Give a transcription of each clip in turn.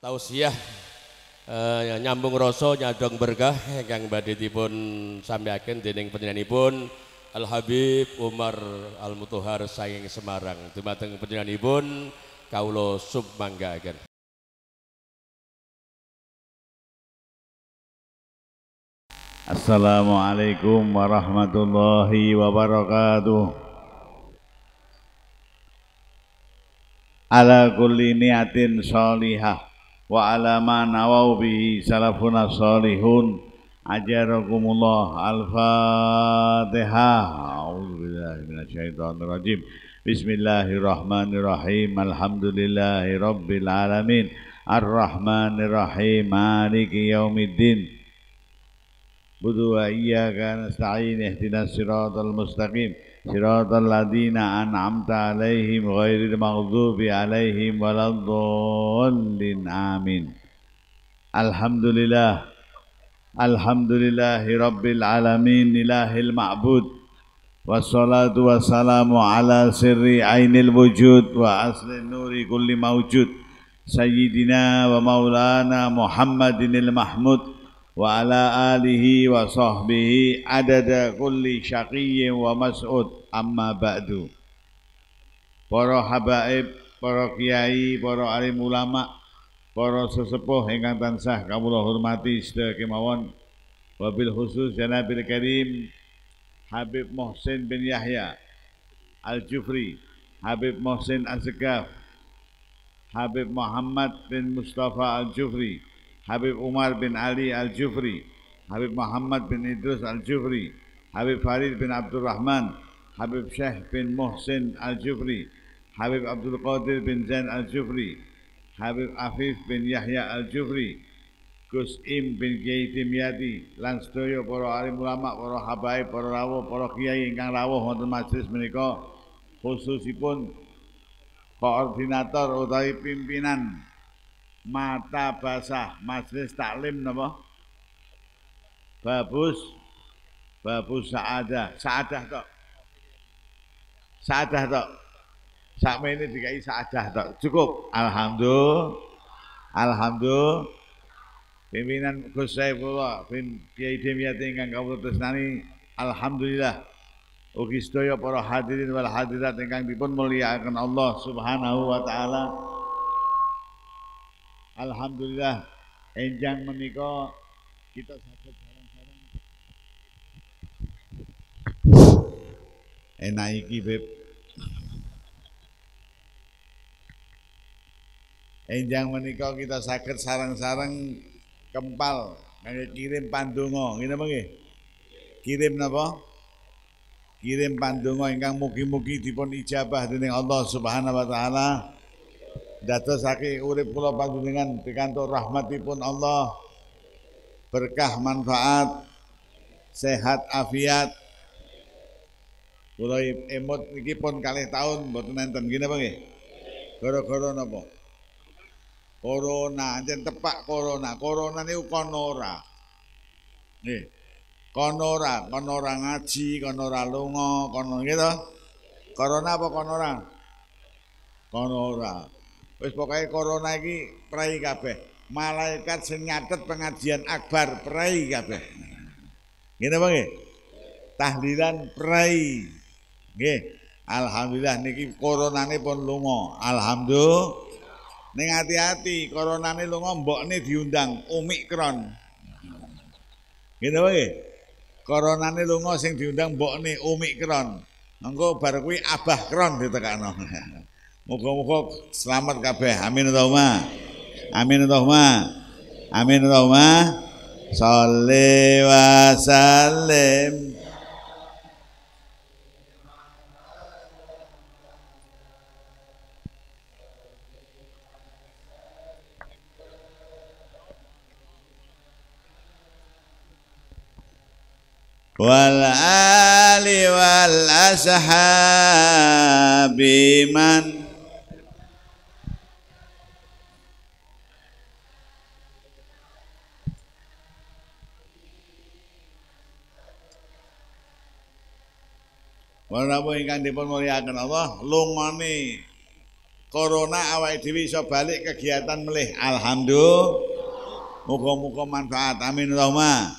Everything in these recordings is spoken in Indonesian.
tausiah eh, ya, nyambung rasa nyadong berkah yang badhe dipun sampeyaken dening panjenenganipun Al Habib Umar Al Mutuhar saking Semarang. Dumateng panjenenganipun kawula sumanggaken. Assalamualaikum warahmatullahi wabarakatuh Ala kulli niatin sholihah wa ala ma nawau bihi salafuna salihun ajarakumullah al-fatihah a'udzu billahi minasyaitonir rajim bismillahirrahmanirrahim alhamdulillahi rabbil alamin arrahmanirrahim maliki yaumiddin budu wa iyyaka nasta'in ihdinas siratal mustaqim Shiratal ladina an'amta alaihim ghairil maghdubi alaihim waladhullin amin Alhamdulillah Alhamdulillahi rabbil alamin ilahil ma'bud wa salamu ala sirri ainil wujud wa asli nuri kulli mawjud Sayyidina wa maulana Muhammadin al-Mahmud wa ala alihi wa sahbihi adada kulli syaqiyyin wa mas'ud amma ba'du para habaib para kiai para alim ulama para sesepuh ingkang tansah kawula hormati sedaya kemawon wabil khusus janabil karim Habib Mohsin bin Yahya Al-Jufri Habib Mohsin Azgaf Habib Muhammad bin Mustafa Al-Jufri Habib Umar bin Ali Al-Jufri, Habib Muhammad bin Idris Al-Jufri, Habib Farid bin Abdul Rahman, Habib Syekh bin Muhsin Al-Jufri, Habib Abdul Qadir bin Zain Al-Jufri, Habib Afif bin Yahya Al-Jufri, Gus Im bin Kiai Miati, lan sedaya para alim ulama, para habaib, para rawuh, para kiai ingkang rawuh wonten majelis menika khususipun koordinator utawi pimpinan mata basah majelis taklim napa babus babus saadah saadah tok saadah tok sama ini dikai saadah tok cukup alhamdulillah alhamdulillah pimpinan Gus Saifullah pim Kiai Demyati ingkang kawula tresnani alhamdulillah ugi sedaya para hadirin wal hadirat ingkang dipun mulyakaken Allah Subhanahu wa taala Alhamdulillah enjang meniko kita sakit bareng-bareng. Enak iki, Beb. Enjang menika kita sakit sarang-sarang kempal nggih kirim pandonga, ngene nih? Kirim apa? Kirim pandonga ingkang mugi-mugi dipun ijabah dening Allah Subhanahu wa taala saki urip kula panjenengan pikantuk rahmatipun Allah berkah manfaat sehat afiat kula emot niki pun kalih tahun buat enten gini apa nggih gara-gara napa corona jangan tepak corona corona niku konora nggih konora konora ngaji konora lunga kono gitu corona apa konora konora Wis pokoke corona iki prei kabeh. Malaikat sing nyatet pengajian akbar pray kabeh. Ngene apa nggih? Tahlilan prei. Nggih. Alhamdulillah niki coronane pun lunga. Alhamdulillah. Ning hati-hati coronane lunga mbokne diundang Omikron. Ngene apa nggih? Coronane lunga sing diundang mbokne Omikron. Engko bar kuwi Abah Kron ditekakno. Moga-moga selamat kabeh. Amin Allahumma. Amin Allahumma. Amin Allahumma. Salli wa sallim. wal ali wal ashabi man Menapa ingkang dipun mulyakaken Allah, lungone corona awake dhewe iso balik kegiatan melih. Alhamdulillah. Muga-muga manfaat. Amin Allahumma.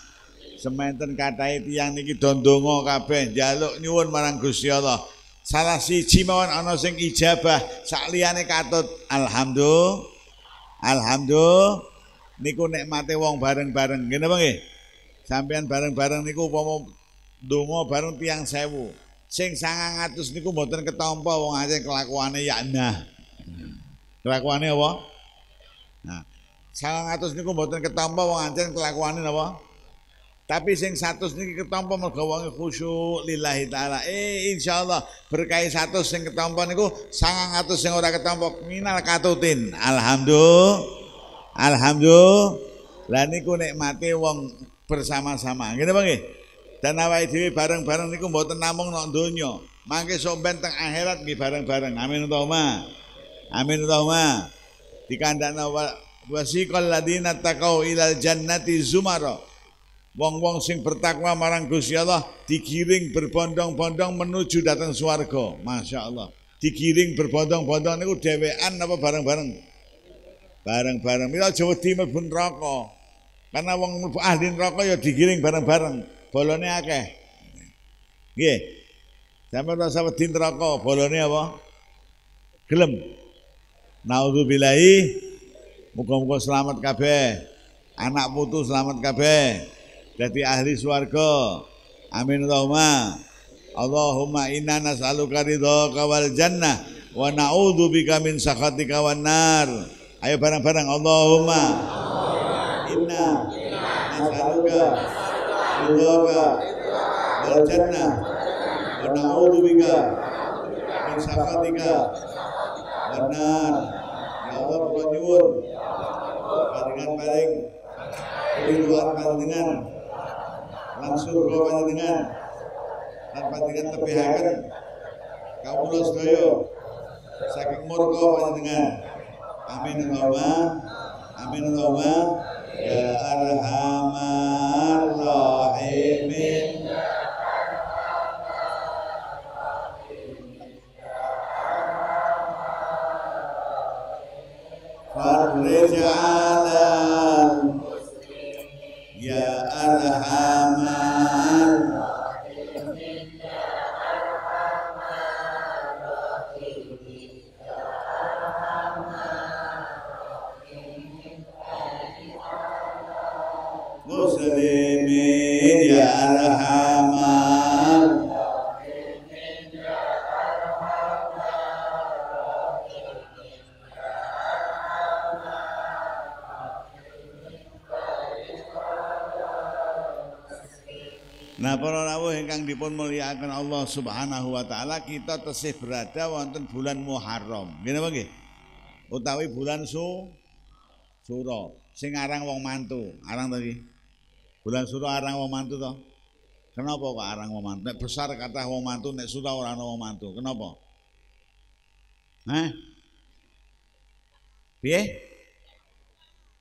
Sementen katai tiang niki dondongo kabeh njaluk nyuwun marang Gusti Allah. Salah siji mawon ana sing ijabah, sak liyane katut. Alhamdulillah. Alhamdulillah. Niku nikmate wong bareng-bareng. Ngene apa nggih? Sampeyan bareng-bareng niku upama donga bareng tiang sewu. Sing ngatus niku mboten ketampa wong asing kelakuane nah. Kelakuane apa? Nah, ngatus niku mboten ketampa wong asing kelakuane apa? Tapi sing satu niki ketampa mergo wong khusyuk lillahi taala. Eh insyaallah berkah satu sing ketampa niku ngatus sing ora ketampa minal katutin. Alhamdulillah. Alhamdulillah. Lah niku nikmate wong bersama-sama. Ngene bang? nggih? Dan awake dhewe bareng-bareng niku mboten namung nok donya. Mangke somben teng akhirat nggih bareng-bareng. Amin utama. Amin utama. Dikandakna wasiqal ladina taqau ilal jannati zumara. Wong-wong sing bertakwa marang Gusti Allah digiring berbondong-bondong menuju datang swarga. Masya Allah. Digiring berbondong-bondong niku dhewean apa bareng-bareng? Bareng-bareng. Mila Jawa Timur pun rokok. Karena wong ahli rokok ya digiring bareng-bareng bolone akeh. Nggih. Sampe rasa wedi neraka, bolone apa? Gelem. Nauzubillahi muga-muga selamat kabeh. Anak putu selamat kabeh. Dadi ahli swarga. Amin Allahumma. Allahumma inna nas'aluka ridhaka wal jannah wa naudzubika min sakhatika wan nar. Ayo bareng-bareng Allahumma. Allahumma. Inna nas'aluka ridhoka wal jannah wa na'udzu bika min sakhatika wan ya Allah kula nyuwun paling, paring ridwan panjenengan langsung kula panjenengan lan panjenengan tebihaken kawula sedaya saking murka panjenengan amin Allahumma amin Allahumma ya arhamar الرحيم Subhanahu wa taala kita tesih berada wonten bulan Muharram. Ngene apa nggih? Utawi bulan Su Suro sing aran wong mantu. Arang to Bulan Suro arang wong mantu to? Kenapa kok arang wong mantu? Nek besar kata wong mantu, nek Suro ora ana wong mantu. Kenapa? Hah? Piye?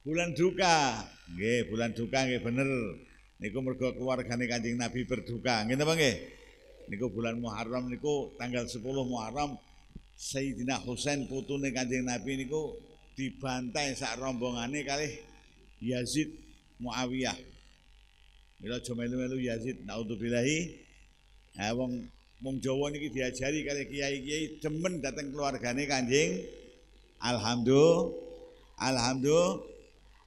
Bulan duka. Nggih, bulan duka nggih bener. Niku mergo keluargane Kanjeng Nabi berduka. Ngene apa nggih? niku bulan Muharram niku tanggal 10 Muharram Sayyidina Husain putune Kanjeng Nabi niku dibantai sak rombongane kali Yazid Muawiyah. Mila aja melu-melu Yazid naudzubillahi. Ha wong wong Jawa niki diajari kali kiai-kiai demen dateng keluargane Kanjeng. Alhamdulillah. Alhamdulillah.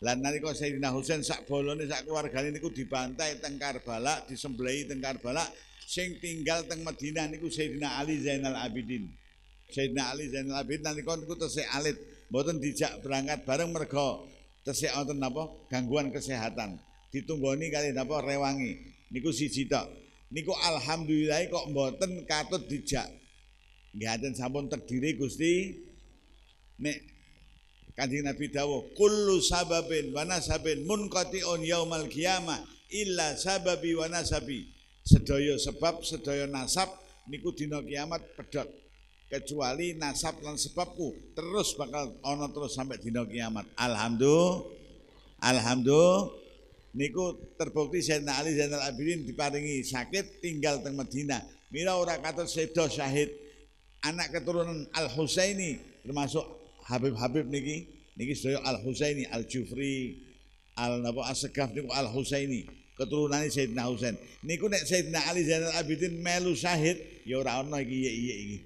Lan nalika Sayyidina Husain sak bolone sak keluargane niku dibantai teng Karbala, disembelih teng Karbala, sing tinggal teng Madinah niku Sayyidina Ali Zainal Abidin. Sayyidina Ali Zainal Abidin nalika niku tesih alit, mboten dijak berangkat bareng mergo tesih wonten napa gangguan kesehatan. Ditunggoni kali napa rewangi. Niku siji tok. Niku alhamdulillah kok mboten katut dijak. Nggih sampun terdiri Gusti. Nek Kanjeng Nabi dawuh, "Kullu sababin wa nasabin munqati'un yaumal qiyamah illa sababi wa nasabi." Sedaya sebab sedaya nasab niku dina kiamat pedak Kecuali nasab lan sebabku terus bakal ono terus sampai dina kiamat. Alhamdulillah. Alhamdulillah niku terbukti Sayyidina Ali Zainal Abidin diparingi sakit tinggal teng Madinah. Mira ora katut sedo syahid anak keturunan Al Husaini termasuk Habib Habib niki niki sedaya Al Husaini Al Jufri Al Nabo Asegaf niku Al Husaini keturunane Sayyidina Husain. Niku nek Sayyidina Ali Zainal Abidin melu syahid ya ora ana iki iya iki.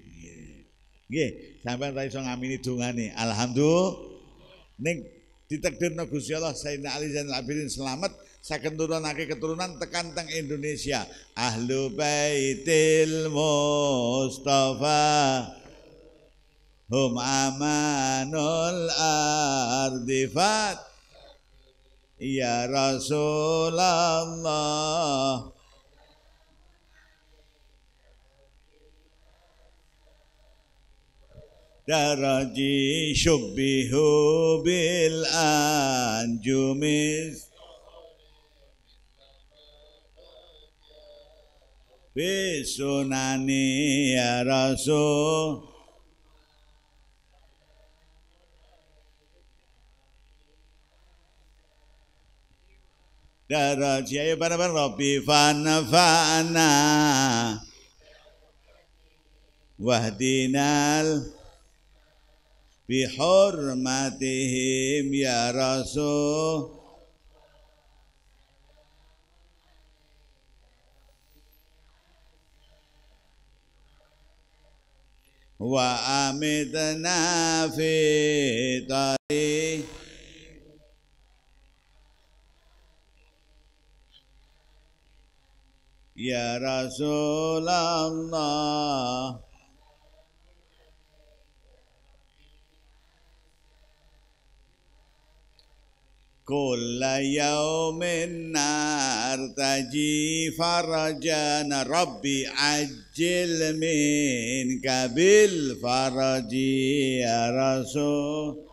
Nggih, sampean ra iso ngamini dongane. Alhamdulillah. Ning ditakdirna Gusti Allah Sayyidina Ali Zainal Abidin selamat saken turunake keturunan tekan teng Indonesia. Ahlu Baitil Mustafa hum amanul ardifat. يا رسول الله درجي شبه بالأنجم بسناني يا رسول رجعي بربر ربي فنفعنا واهدنا بحرمتهم يا رسول وأمتنا في طريق يا رسول الله كل يوم نرتجي فرجنا ربي عجل منك بالفرج يا رسول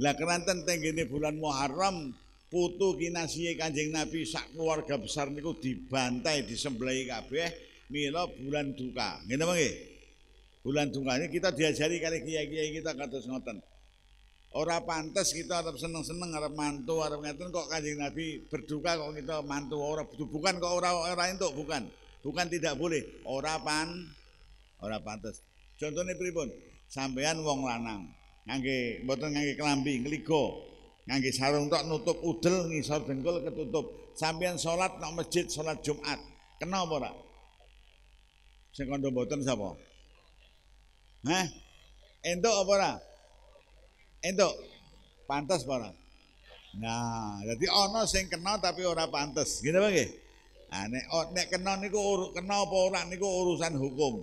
Lah keranten tenggene bulan Muharram putu kinasihe Kanjeng Nabi sak keluarga besar niku dibantai disembelih kabeh mila bulan duka. Ngene mangke. Bulan ini kita diajari kali kiai-kiai kita kados ngoten. Ora pantas kita arep seneng-seneng arep mantu arep ngaten kok Kanjeng Nabi berduka kok kita mantu ora bukan kok ora ora itu bukan. Bukan tidak boleh. Ora pan ora pantas Contohnya pripun? Sampean wong lanang ngangge mboten ngangge kelambi ngeligo ngangge sarung tok nutup udel ngisor dengkul ketutup sambil salat nang masjid salat Jumat kena apa ora sing kandha mboten sapa Hah entuk apa ora entuk pantas apa ora Nah, jadi ono sing kena tapi ora pantas gitu bang? Nah, nek, nek kena niku uru, kena apa ora niku urusan hukum.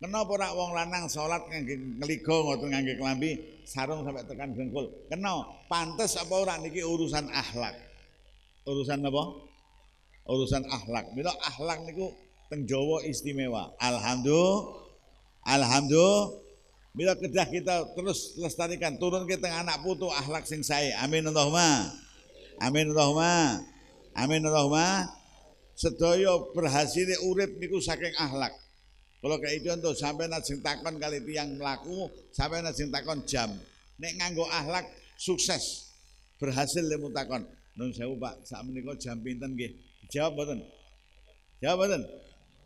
Kenapa porak wong lanang sholat ngangge ngeligo ngotot ngangge kelambi sarung sampai tekan dengkul. Kena pantas apa orang niki urusan ahlak. Urusan apa? Urusan ahlak. Mila ahlak niku teng Jawa istimewa. Alhamdulillah. Alhamdulillah. Bila kedah kita terus lestarikan turun ke tengah anak putu ahlak sing saya. Amin Allahumma. Amin Allahumma. Amin Allahumma. Sedoyo berhasil urip niku saking ahlak. Kalau kayak itu untuk sampai najing takon kali yang melaku, sampai najing takon jam. Nek nganggo ahlak sukses, berhasil lemu takon. Nun sewu pak, saat menikah jam pinten gih. Jawab betul, jawab betul.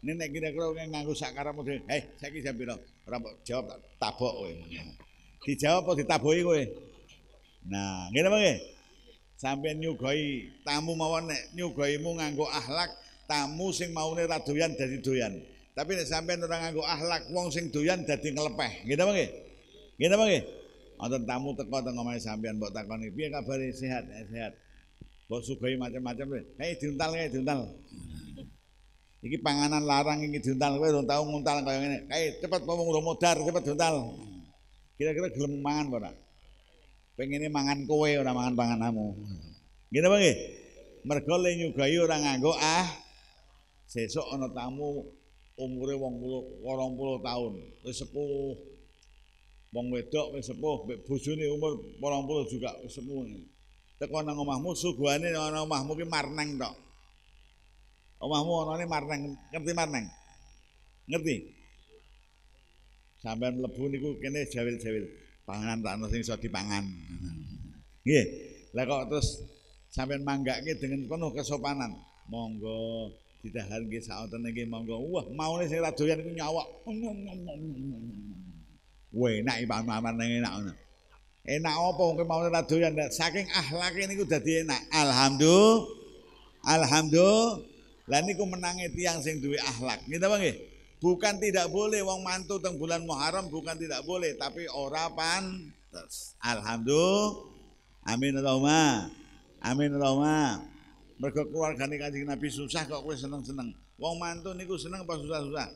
Ini nek kira neng yang nganggo sakara model, hei eh, saya jam bilang Orang jawab tabok kowe. Dijawab kok ditaboi gue. Nah, ngene bang? Sampai nyugoi tamu mawon nek mu nganggo ahlak, tamu sing maune ra doyan dari doyan. Tapi nek sampean ora nganggo ahlak wong sing doyan jadi ngelepeh. Ngene mangke. Ngene mangke. Wonten tamu teko teng omahe sampean mbok takoni piye kabare sehat eh, sehat. Mbok sugoi macam-macam. Hei diuntal kae diuntal. Iki panganan larang iki diuntal kowe urung tau nguntal kaya ngene. Kae cepet ngomong urung modar cepet diuntal. Kira-kira gelem mangan apa ora? ini mangan kowe ora mangan pangananmu. Ngene mangke. Mergo le nyugai ora nganggo ah. Sesuk ana tamu umure 80 80 tahun wis sepuh wong wedok wis sepuh mbek bojone umur 80 juga wis sepuh teko nang omahmu suguhane ana omahmu ki marneng tok omahmu anane marneng ngerti marneng ngerti sampean mlebu niku kene jawil-jawil panganan tak ana sing iso dipangan nggih lah kok terus sampean manggake dengan penuh kesopanan monggo ditahanke saoten iki monggo wah maune sing ra doyan iku nyawak enak paman enak ngono enak apa mungkin maune ra doyan saking akhlake niku dadi enak alhamdulillah alhamdulillah lah niku menangi tiang sing duwe akhlak gitu bang nggih bukan tidak boleh wong mantu teng bulan Muharram bukan tidak boleh tapi ora pan alhamdulillah amin Allahumma amin Allahumma Mergo keluargane Kanjeng Nabi susah kok kowe seneng-seneng. Wong mantu niku seneng apa susah-susah?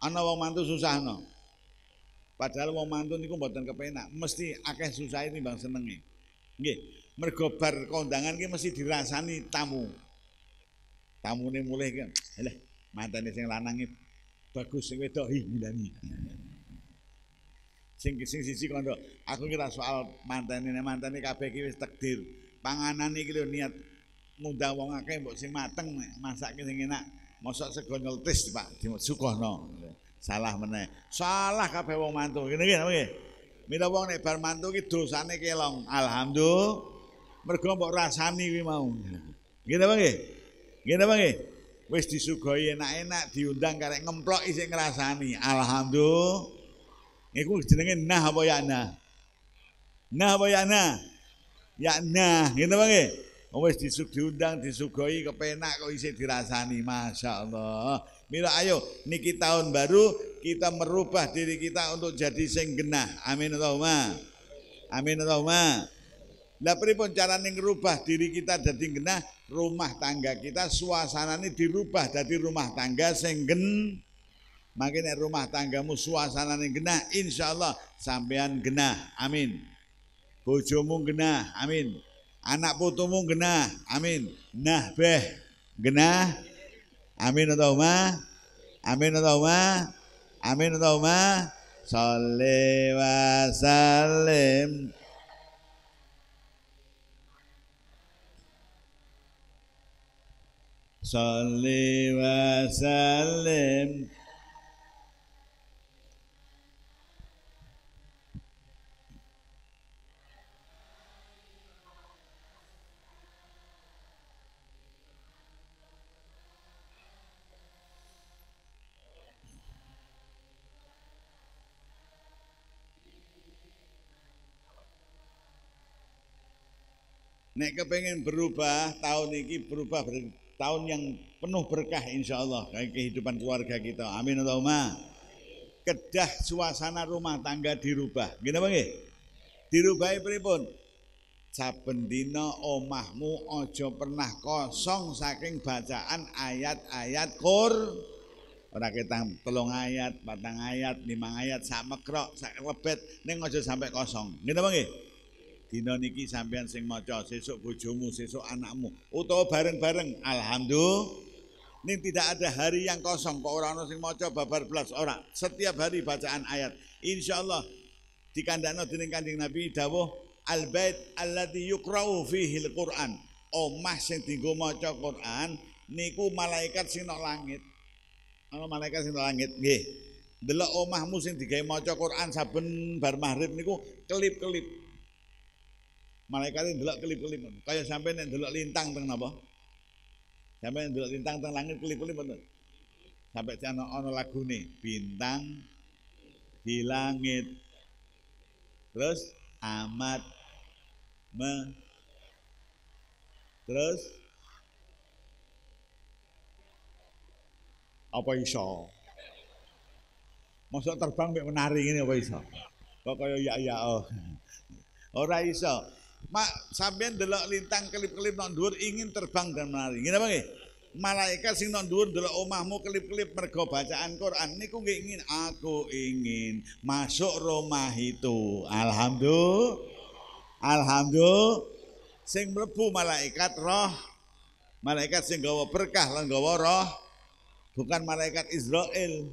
Ana wong mantu susah no. Padahal wong mantu niku mboten kepenak, mesti akeh susahe timbang senenge. Nggih, mergo bar kondangan ki mesti dirasani tamu. Tamune mulai kan. Lah, mantane sing lanang bagus sing wedok hilani. Sing sing sisi kondo, aku kira soal mantan nih, mantane kabeh ki wis takdir. Panganan nih kiri niat ngundang wong akeh mbok sing mateng masake sing enak mosok sego ngeltis Pak disukohno salah meneh salah kabeh wong mantu ngene iki nggih mila wong nek bar mantu iki dosane kelong alhamdulillah mergo mbok rasani kuwi mau ngene apa nggih ngene apa nggih wis disugoi enak-enak diundang karek ngemplok isih ngrasani alhamdulillah niku jenenge nah apa ya nah nah apa ya nah ya nah ngene apa nggih Oh, wis disuk diundang disugoi kepenak kok isih dirasani Masya Allah Mila ayo niki tahun baru kita merubah diri kita untuk jadi sing genah Amin Allahumma Amin Allahumma Lah pripun carane ngerubah diri kita jadi genah rumah tangga kita suasananya dirubah jadi rumah tangga sing genah Makin rumah tanggamu suasana yang genah, insya Allah sampean genah, amin. Bojomu genah, amin. Anak putumu genah. Amin. Nah beh genah. Amin atau ya ma? Amin atau ya ma? Amin atau ya ma? Salli salim. Salli wa salim. Nek kepengen berubah tahun ini berubah ber, tahun yang penuh berkah insya Allah kayak kehidupan keluarga kita. Amin Allahumma. Kedah suasana rumah tangga dirubah. Gimana bang? Dirubah pripun? Saben dino omahmu ojo pernah kosong saking bacaan ayat-ayat Qur. Ora kita telung ayat, batang ayat, limang ayat, sama krok sak lebet ini ojo sampai kosong. Gini bang? Dina niki sampean sing maca, sesuk bojomu, sesuk anakmu, utawa bareng-bareng. Alhamdulillah. Ini tidak ada hari yang kosong kok orang, -orang sing maca babar belas orang. Setiap hari bacaan ayat. insyaallah Allah di dening Kanjeng Nabi dawuh al bait alladzi yuqra'u fihi al-Qur'an. Omah sing dienggo maca Qur'an niku malaikat sing nang langit. Ana malaikat sing nang langit nggih. Delok omahmu sing digawe maca Qur'an saben bar maghrib niku kelip-kelip. Malaikate delok kelip-kelip Kaya sampai nih delok lintang teng apa Sampai nek delok lintang teng langit kelip-kelip betul, Sampai ana ana lagune bintang di langit. Terus amat me Terus apa iso? Masuk terbang mek menari ini apa iso? Kok kaya ya ya oh. Ora iso. Mak sampean delok lintang kelip-kelip nang dhuwur ingin terbang dan menari. Ngene apa nggih? Malaikat sing nang dhuwur delok omahmu kelip-kelip mergo bacaan Quran niku nggih ingin aku ingin masuk rumah itu. Alhamdulillah. Alhamdulillah sing mlebu malaikat roh malaikat sing gawa berkah lan gawa roh bukan malaikat Israel.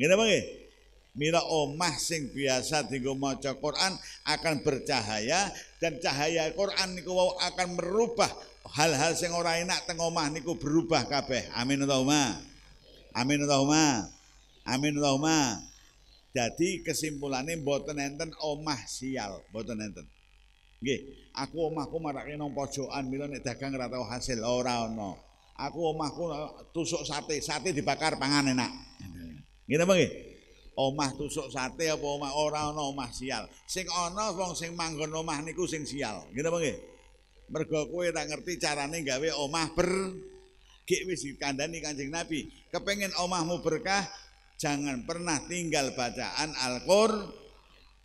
Ngene apa nggih? Mila omah sing biasa dienggo maca Quran akan bercahaya dan cahaya Quran niku wau akan merubah hal-hal sing ora enak teng omah niku berubah kabeh. Amin Allahumma. Amin Allahumma. Amin Allahumma. Jadi kesimpulannya mboten enten omah sial, mboten enten. Nggih, aku omahku marake nang pojokan mila nek dagang ora tau hasil ora ono. Aku omahku tusuk sate, sate dibakar pangan enak. Ngene apa nggih? omah tusuk sate apa omah ora ana omah sial. Sing ana wong sing manggon omah niku sing sial. Ngene apa nggih? Mergo kowe tak ngerti carane gawe omah ber gek wis dikandani Kanjeng Nabi. Kepengin omahmu berkah, jangan pernah tinggal bacaan Al-Qur'an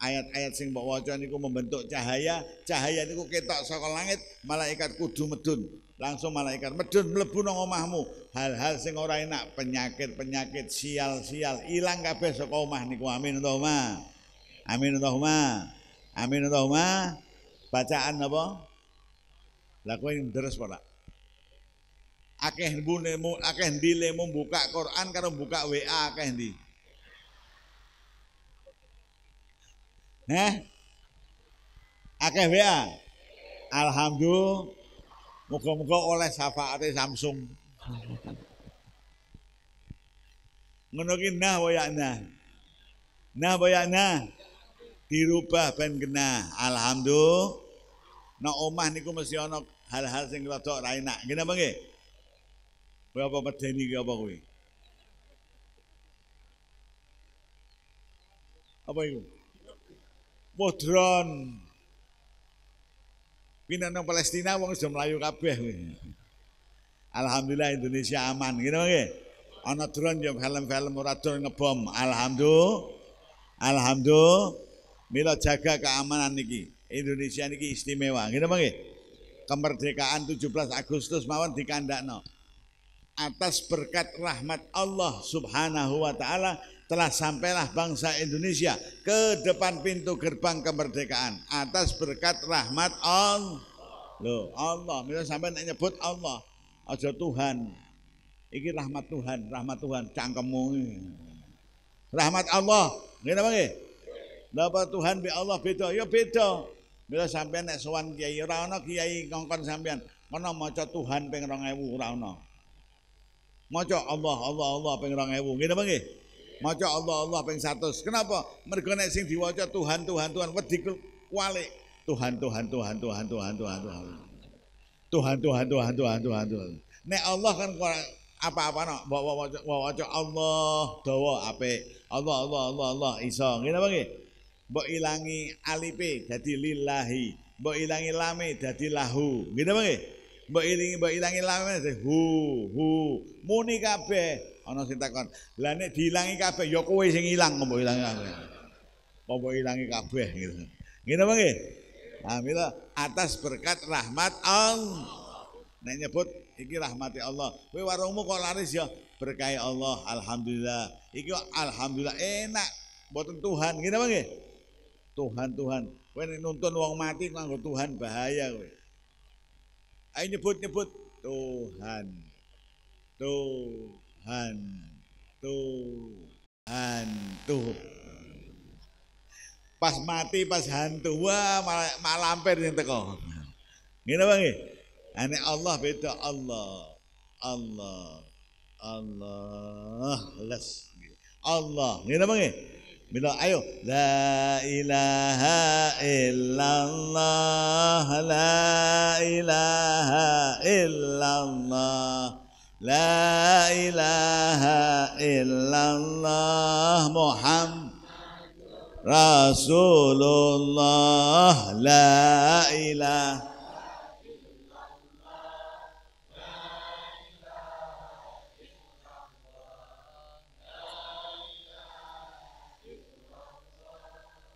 ayat-ayat sing mbok waca niku membentuk cahaya, cahaya niku ketok saka langit, malaikat kudu medun. Langsung malaikat medun mlebu nang omahmu. Hal-hal sing ora enak, penyakit-penyakit, sial-sial ilang kabeh saka omah niku. Amin Allahumma. Amin Allahumma. Amin Allahumma. Bacaan apa? lakuin kowe deres ora? Akeh mbune akeh buka Quran karo buka WA akeh di. Nah, Akeh ya. Alhamdulillah. moga-moga oleh syafaate Samsung. Ngono nah wayakna. Nah wayakna. Nah Dirubah ben kena. Alhamdulillah. na omah niku mesti ana hal-hal sing rada ora enak. Ngene apa nggih? Kowe apa medeni ki apa kowe? Apa iku? modron. Pindah nang Palestina wong sudah melayu kabeh Alhamdulillah Indonesia aman, gitu oke Ana drone yang film-film ora drone ngebom. Alhamdulillah. Alhamdulillah. Mila jaga keamanan niki. Indonesia niki istimewa, gitu oke Kemerdekaan 17 Agustus mawon dikandakno. Atas berkat rahmat Allah Subhanahu wa taala telah sampailah bangsa Indonesia ke depan pintu gerbang kemerdekaan atas berkat rahmat Allah. Allah, misalnya sampai nyebut Allah, aja Tuhan. Iki rahmat Tuhan, rahmat Tuhan cangkemmu. Rahmat Allah, ngene mangke. Napa Tuhan be Allah beda? Ya beda. bila sampean nek sowan kiai ora ana kiai ngongkon sampean, ana maca Tuhan ping 2000 ora ana. Maca Allah Allah Allah ping 2000, ngene nggih? maca Allah Allah ping 100. Kenapa? Mergo nek sing diwaca Tuhan Tuhan Tuhan wedi kuwalik Tuhan Tuhan Tuhan Tuhan Tuhan Tuhan Tuhan. Tuhan Tuhan Tuhan Tuhan Tuhan Tuhan. Nek Allah kan apa-apa Tuhan waca Allah dawa apik. Allah Allah Allah Allah iso. Ngene apa nggih? Mbok ilangi alipe dadi lillahi. Mbok ilangi lame dadi lahu. Ngene apa nggih? Mbok ilangi mbok ilangi lame dadi hu hu. Muni kabeh Ana sing takon, "Lah nek diilangi kabeh ya kowe sing ilang apa ilang kabeh?" Apa ilangi kabeh gitu. Ngene apa nggih? Alhamdulillah ya? atas berkat rahmat Allah. Nek nyebut iki rahmati Allah. Kowe warungmu kok laris ya berkahi Allah. Alhamdulillah. Iki alhamdulillah enak mboten Tuhan. Ngene apa nggih? Tuhan Tuhan. Kowe nuntun wong mati nganggo Tuhan bahaya kowe. Ayo nyebut-nyebut Tuhan. Tuh hantu hantu pas mati pas hantu wah malah, mal lampir yang teko gini bang ini Allah beda Allah Allah Allah les Allah Gini bang Bila ayo la ilaha illallah la ilaha illallah La ilaha illallah Muhammad Rasulullah La ilaha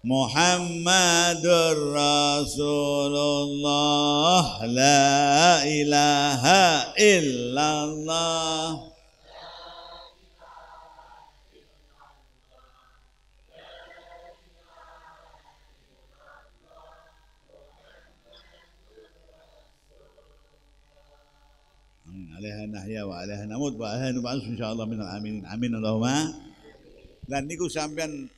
محمد رسول الله لا إله إلا الله عليها نحيا وعليها نموت وعليها نبعث إن شاء الله من العاملين عامين اللهم لأن نيكو سامبيان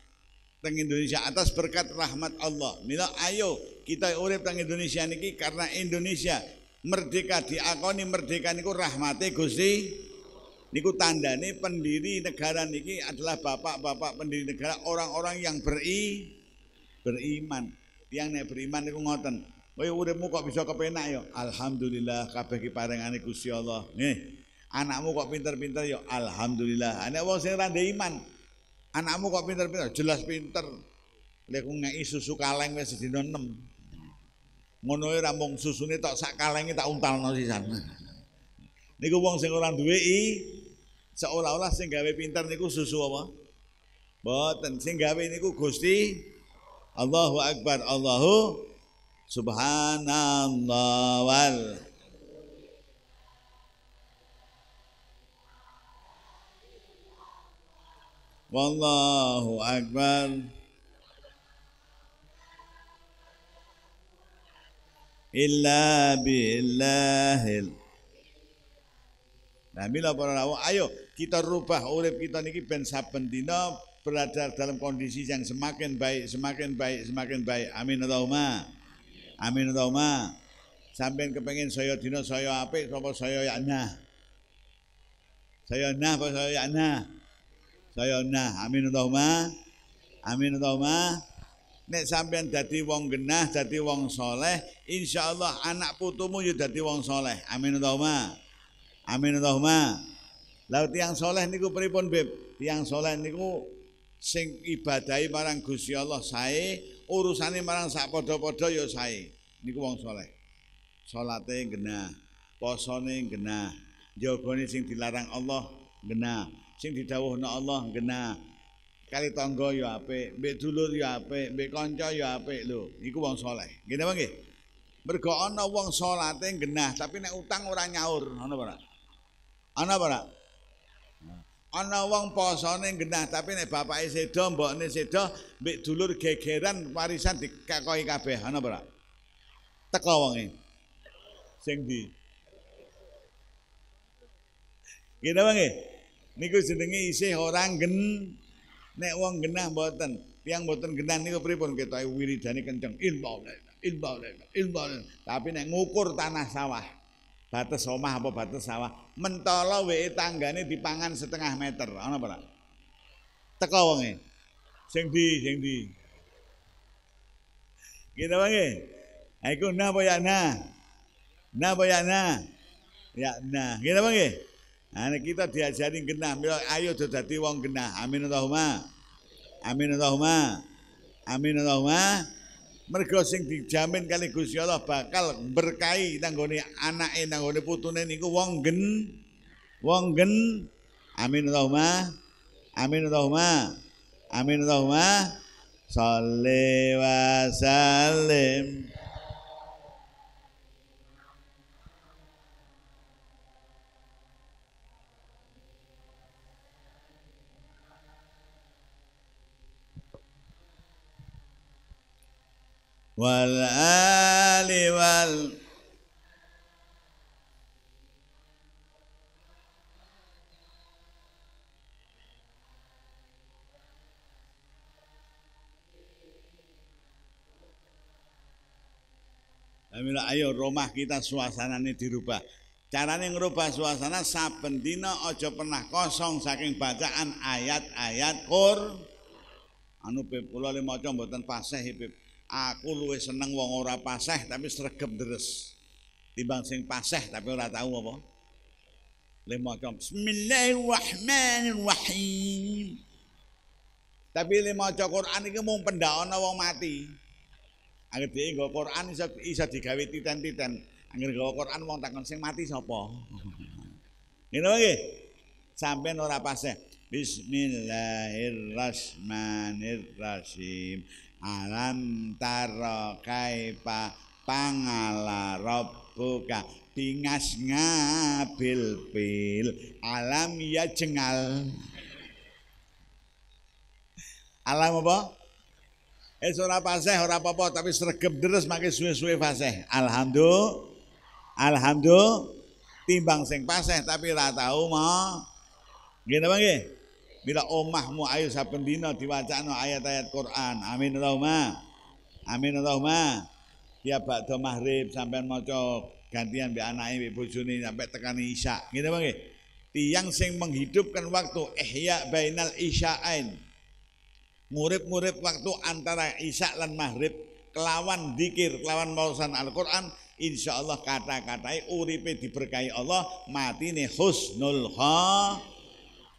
teng Indonesia atas berkat rahmat Allah. Mila ayo kita urip teng Indonesia niki karena Indonesia merdeka diakoni merdeka niku rahmate Gusti niku tandane pendiri negara niki adalah bapak-bapak pendiri negara orang-orang yang beri beriman. Yang nek beriman niku ngoten. Kowe uripmu kok bisa kepenak yo? Ya? Alhamdulillah kabeh ki parengane Gusti Allah. Nih, anakmu kok pinter-pinter yo? Ya? Alhamdulillah. Anak wong sing iman, Anakmu kok pinter-pinter? Jelas pinter. Lekung ku susu kaleng wis sedina 6. Ngono ora e mung susune tok sak kalenge tak untalno sisan. Niku wong sing ora duwe i seolah-olah sing gawe pinter niku susu apa? Boten sing gawe niku Gusti Allahu Akbar Allahu Subhanallah wal Wallahu akbar. Illa billahil. Nah, mila para lawang, ayo kita rubah urip kita niki ben saben dina berada dalam kondisi yang semakin baik, semakin baik, semakin baik. Amin Allahumma. Amin Allahumma. Sampai kepengen saya dina saya apik sapa saya yakna. Saya nah saya yakna. Dayona. Amin Allahumma. Amin Allahumma. Nek sampean wong genah, jadi wong soleh, insya Allah anak putumu ya jadi wong soleh. Amin Allahumma. Amin Allahumma. Lalu tiang soleh niku peripun beb? Tiang soleh niku sing ibadai marang Gusti Allah sae, urusane marang sak podo-podo yo ya sae. Niku wong soleh. Salate genah, posone genah, jagane sing dilarang Allah genah sing didhawuhna Allah genah kali tangga ya apik mbek dulur ya apik mbek kanca ya apik lho iku wong saleh ngene apa nggih mergo ana wong salate genah tapi nek utang ora nyaur ana apa ora ana apa ora ana wong genah tapi nek bapake sedo mbokne sedo mbek dulur gegeran warisan dikakoi kabeh ana ora teko wonge sing di Gini apa niku jenenge isih orang gen nek wong genah mboten tiang mboten genah niku pripun ketoke wiridane kenceng inbau inbau tapi nek ngukur tanah sawah batas omah apa batas sawah mentolo wae tanggane dipangan setengah meter ana apa teko wonge sing di sing di kita wangi Aku nah apa ya nah Nah apa ya nah Ya nah Kita wangi Nah, kita diajari genah, ayo do dadi wong genah. Amin Allahumma. Amin Allahumma. Amin Allahumma. Mergo sing dijamin kali Gusti Allah bakal berkahi nanggone anake nanggone putune niku wong gen wong gen. Amin Allahumma. Amin Allahumma. Amin Allahumma. wa sallim wal ali wal Ayo rumah kita suasana ini dirubah. Carane ngerubah suasana saben dina ojo pernah kosong saking bacaan ayat-ayat Qur'an. Anu pip kula le maca mboten fasih aku luwe seneng wong ora paseh tapi sregep deres timbang sing paseh tapi ora tahu apa lima macam bismillahirrahmanirrahim tapi lima maca Quran iki mung pendhaona wong mati anggere dhewe nggo Quran iso iso digawe titen-titen anggere nggo Quran wong takon sing mati sapa ngene wae sampean ora paseh bismillahirrahmanirrahim alam taro kaifa pangala rabbuka dingas ngabil pil alam ya jengal alam apa eh ora paseh ora apa-apa tapi sregep deres makin suwe-suwe paseh. alhamdulillah alhamdulillah timbang sing paseh tapi ora tau mau ngene apa nggih Bila omahmu ayo saben dina diwacakno ayat-ayat Quran. Amin Allahumma. Amin Allahumma. Ya bakdo maghrib sampean maca gantian mbek anake mbek bojone sampai tekan isya. Ngene mangke. Tiang sing menghidupkan waktu ihya bainal isya'ain. Murip-murip waktu antara isya lan maghrib kelawan dikir, kelawan mausan Al-Quran, insya Allah kata-katai uripe diberkahi Allah, mati nih husnul khotimah.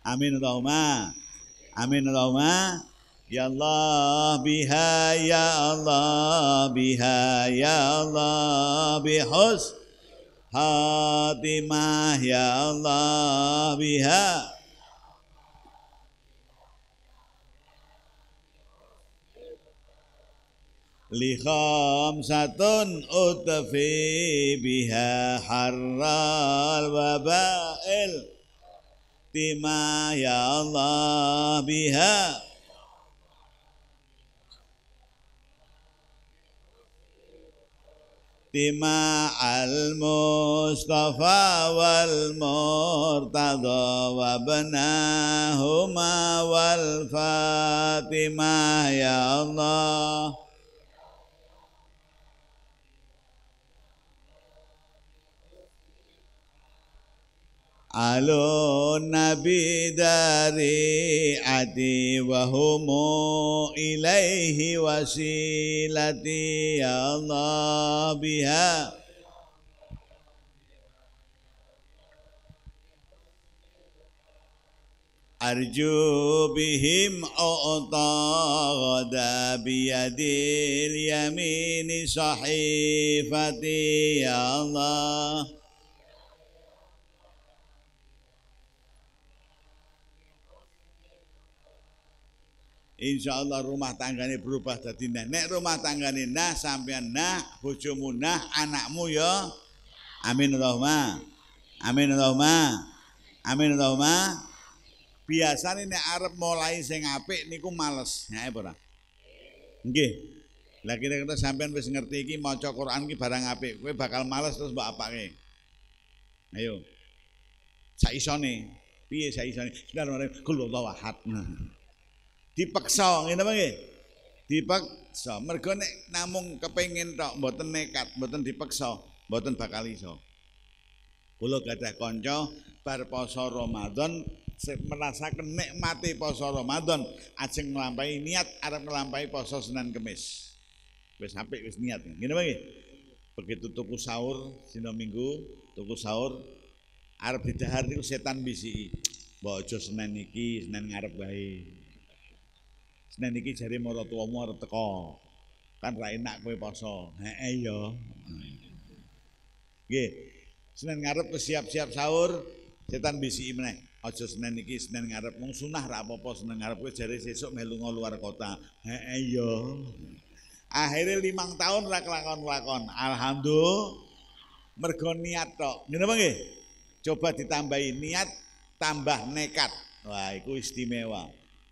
Amin Allahumma. Amin Allahumma. Ya Allah biha ya Allah biha ya Allah bihus hatimah ya Allah biha likham satun utfi biha harral wabail bima ya Allah biha bima al mustafa wal murtada wa banahuma wal fatimah ya Allah علونا عدي وهم إليه وسيلتي يا الله بها أرجو بهم أعطى غدا بيد اليمين صحيفتي يا الله Insya Allah rumah tanggane berubah jadi nah. Nek rumah tanggane nah sampean nah, bojomu nah, anakmu ya. Amin Allahumma. Amin Allahumma. Amin Allahumma. Biasane nek arep mulai sing apik niku males, nyae ora? Nggih. Lah kira-kira sampean wis ngerti iki maca Quran iki barang apik, kowe bakal males terus mbok apake. Ayo. Saisone. Piye saisone? Bismillahirrahmanirrahim. Kul wallahu ahad dipaksa ngene apa dipaksa mergo nek namung kepengin tok mboten nekat mboten dipaksa mboten bakal iso kula gadah kanca bar poso Ramadan merasakan nikmati poso Ramadan ajeng nglampahi niat arep nglampahi poso Senin Kemis wis apik wis niat ngene apa begitu tuku sahur sino minggu tuku sahur arep didahar niku setan bisi, mbok aja Senin iki Senin ngarep wae Senin iki moro tua muar teko. Kan ra enak kue poso. heyo, iya. yo Oke Senin ngarep siap-siap sahur, setan bisi meneh. Ojo Senin iki Senin ngarep mung sunah ra apa-apa ngarep kue jari sesok melungo luar kota. Hei yo Akhirnya limang tahun ra kelakon-kelakon. Alhamdulillah. Mergo niat tok. Gini apa Coba ditambahin niat tambah nekat. Wah, itu istimewa.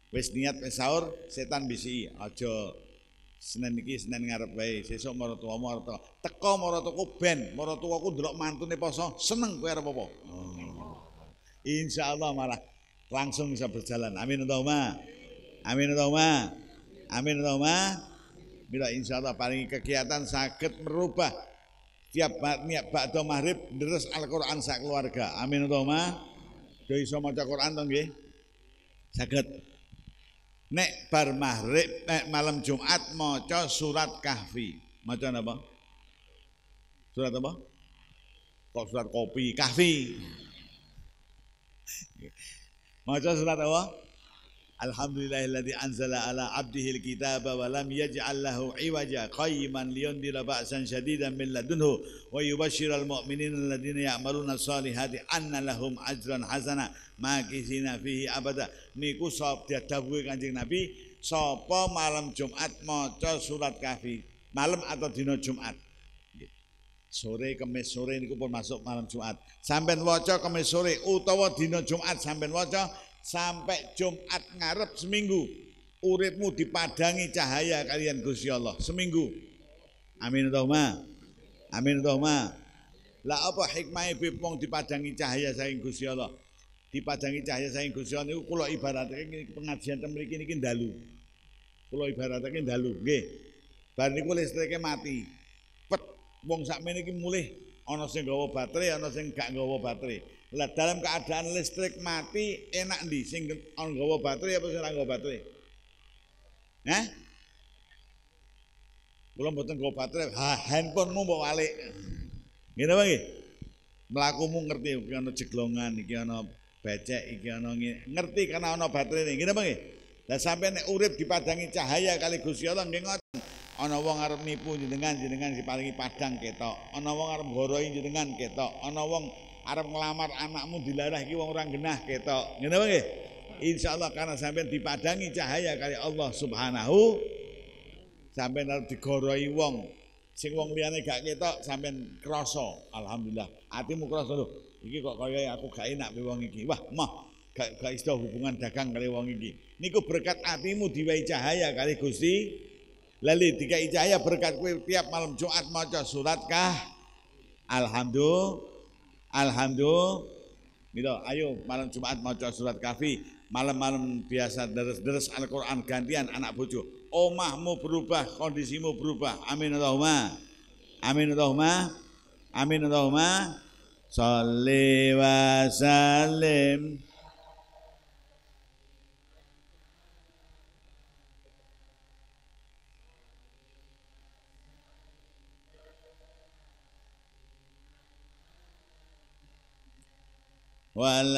Wis niat wis sahur, setan bisi aja senen iki senen ngarep wae, sesuk maratuwa marata. Teko maratuku ben, maratuwaku ndelok mantune poso, seneng kowe arep apa. Oh. Insyaallah malah langsung bisa berjalan. Amin Allahumma. Amin Allahumma. Amin Allahumma. Bila insya Allah paling kegiatan sakit merubah tiap niat ba'da maghrib deres Al-Quran sak keluarga. Amin Allahumma. Jadi iso maca Quran to nggih. Saged. Nek bar maghrib, nek malam Jumat maca surat kahfi. Maca apa? Surat apa? Kok surat kopi, kahfi. Maca surat apa? Alhamdulillahilladzi anzala ala abdihi alkitaba wa lam yaj'al lahu iwaja qayyiman liyundira ba'san shadidan min ladunhu wa yubashshiral mu'minina alladziina ya'maluna shalihati anna lahum ajran hasana ma kisina fihi abada niku sop diadawuhi Kanjeng Nabi sapa malam Jumat maca surat kafi malam atau dina Jumat sore kemis sore niku pun masuk malam Jumat sampean waca kemis sore utawa dino Jumat sampean waca sampai Jumat ngarep seminggu uripmu dipadangi cahaya kalian Gusti Allah seminggu amin ma amin ma lah apa hikmahnya bipong dipadangi cahaya saing Gusti Allah dipadangi cahaya saing Gusti Allah kalau ibaratnya pengajian ten mriki niki dalu kula ibaratake dalu oke bar niku listriknya mati pet wong sak iki mulih ana sing gowo baterai ana sing gak nggawa baterai lah dalam keadaan listrik mati enak di sing on gawa baterai apa sing ora gawa baterai? Hah? Kula mboten gawa baterai, ha handphonemu mbok walik. Ngene apa nggih? Melakumu ngerti iki ana jeglongan, iki ana becek, iki ana ngerti karena ana baterai ini. Ngene apa Lah sampeyan nek urip dipadangi cahaya kali Gusti Allah nggih ngoten. ana wong arep nipu jenengan jenengan diparingi padang ketok ana wong arep goroi jenengan ketok ana wong Arab ngelamar anakmu dilarah iki wong orang genah ketok. Ngene apa Insya Allah karena sampean dipadangi cahaya kali Allah Subhanahu sampean arep digoroi wong sing wong liyane gak ketok sampean krasa. Alhamdulillah. Atimu krasa lho. Iki kok kaya aku gak enak be wong iki. Wah, mah gak gak iso hubungan dagang kali wong iki. Niku berkat atimu diwehi cahaya kali Gusti. Lali tiga cahaya berkat kowe tiap malam Jumat maca surat kah? Alhamdulillah. Alhamdulillah. Gitu. ayo malam Jumat maca surat kafi, malam-malam biasa deres-deres Al-Qur'an gantian anak bucu, Omahmu berubah, kondisimu berubah. Amin Allahumma. Amin Allahumma. Amin Allahumma. Salli wa wal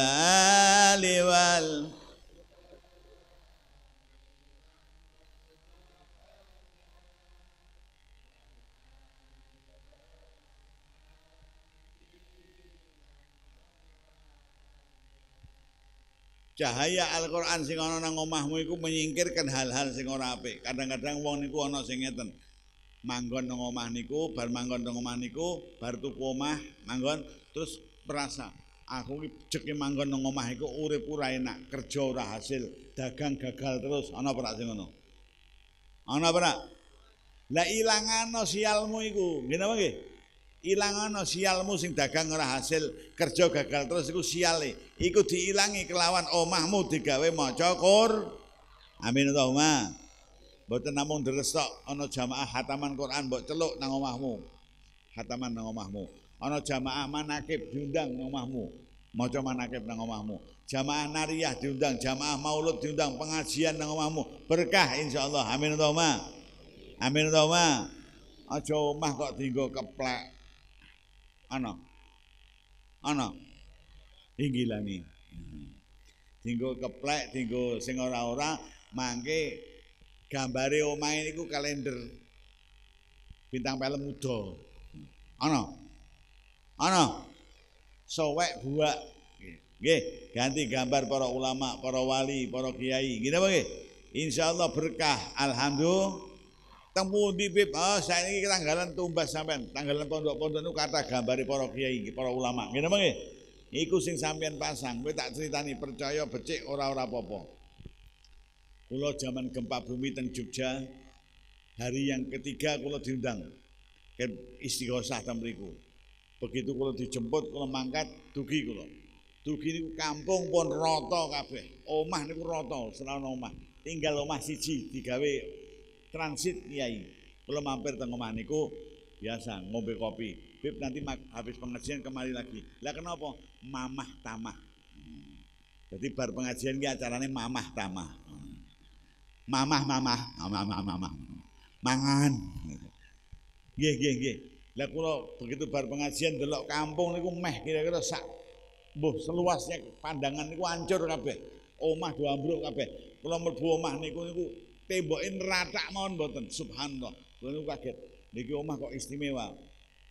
cahaya Al-Qur'an sing ana nang omahmu iku menyingkirkan hal-hal sing ora apik. Kadang-kadang wong niku ana sing ngeten. Manggon nang omah niku, bar manggon nang omah niku, bar tuku omah, manggon terus perasa aku iki jeke manggon nang omah iku urip ora enak, kerja ora hasil, dagang gagal terus, ana ora sing ngono? Ana ora? Lah ilangane sialmu iku, ngene apa nggih? Ilangane sialmu sing dagang ora hasil, kerja gagal terus iku siale. Iku diilangi kelawan omahmu digawe maca Amin Allahumma. Mboten namung dresok ana jamaah khataman Quran mbok celuk nang omahmu. Khataman nang omahmu. Ana jamaah manakib diundang nang omahmu. Maca manakib nang omahmu. Jamaah nariyah diundang, jamaah maulud diundang, pengajian nang omahmu. Berkah insyaallah. Amin ta, Amin ta, Aja omah kok dienggo keplek. Ana. Ana. Inggilani. Dienggo keplek, dienggo sing ora-ora, mangke gambare ini ku kalender bintang film ano. Ana. Ana. Sowek buak. Nggih, ganti gambar para ulama, para wali, para kiai. Ngene apa nggih? Insyaallah berkah. Alhamdulillah. Temu di Bib, oh, ah, saya ini tanggalan tumbas sampean, tanggalan pondok-pondok itu kata gambari para kiai, para ulama. Ngene apa nggih? Iku sing sampean pasang, kowe tak ceritani percaya becik ora-ora apa-apa. Kula zaman gempa bumi teng Jogja, hari yang ketiga kula diundang ke istighosah temriku. Begitu kalau dijemput kalau mangkat dugi kalau Dugi niku kampung pun rata kabeh. Omah niku rata, selalu omah. Tinggal omah siji digawe transit kiai. kalau mampir tengok omah niku biasa ngombe kopi. Bib nanti habis pengajian kembali lagi. Lah kenapa? Mamah tamah. Jadi bar pengajian ki acaranya mamah tamah. Mamah mamah, mamah mamah. Mangan. Nggih nggih nggih. Lah kula begitu bar pengajian delok kampung niku meh kira-kira sak mbuh seluasnya pandangan niku hancur kabeh. Omah ambruk kabeh. Kula mlebu omah niku niku temboke neratak mawon mboten. Subhanallah. Kula niku kaget. Niki omah kok istimewa.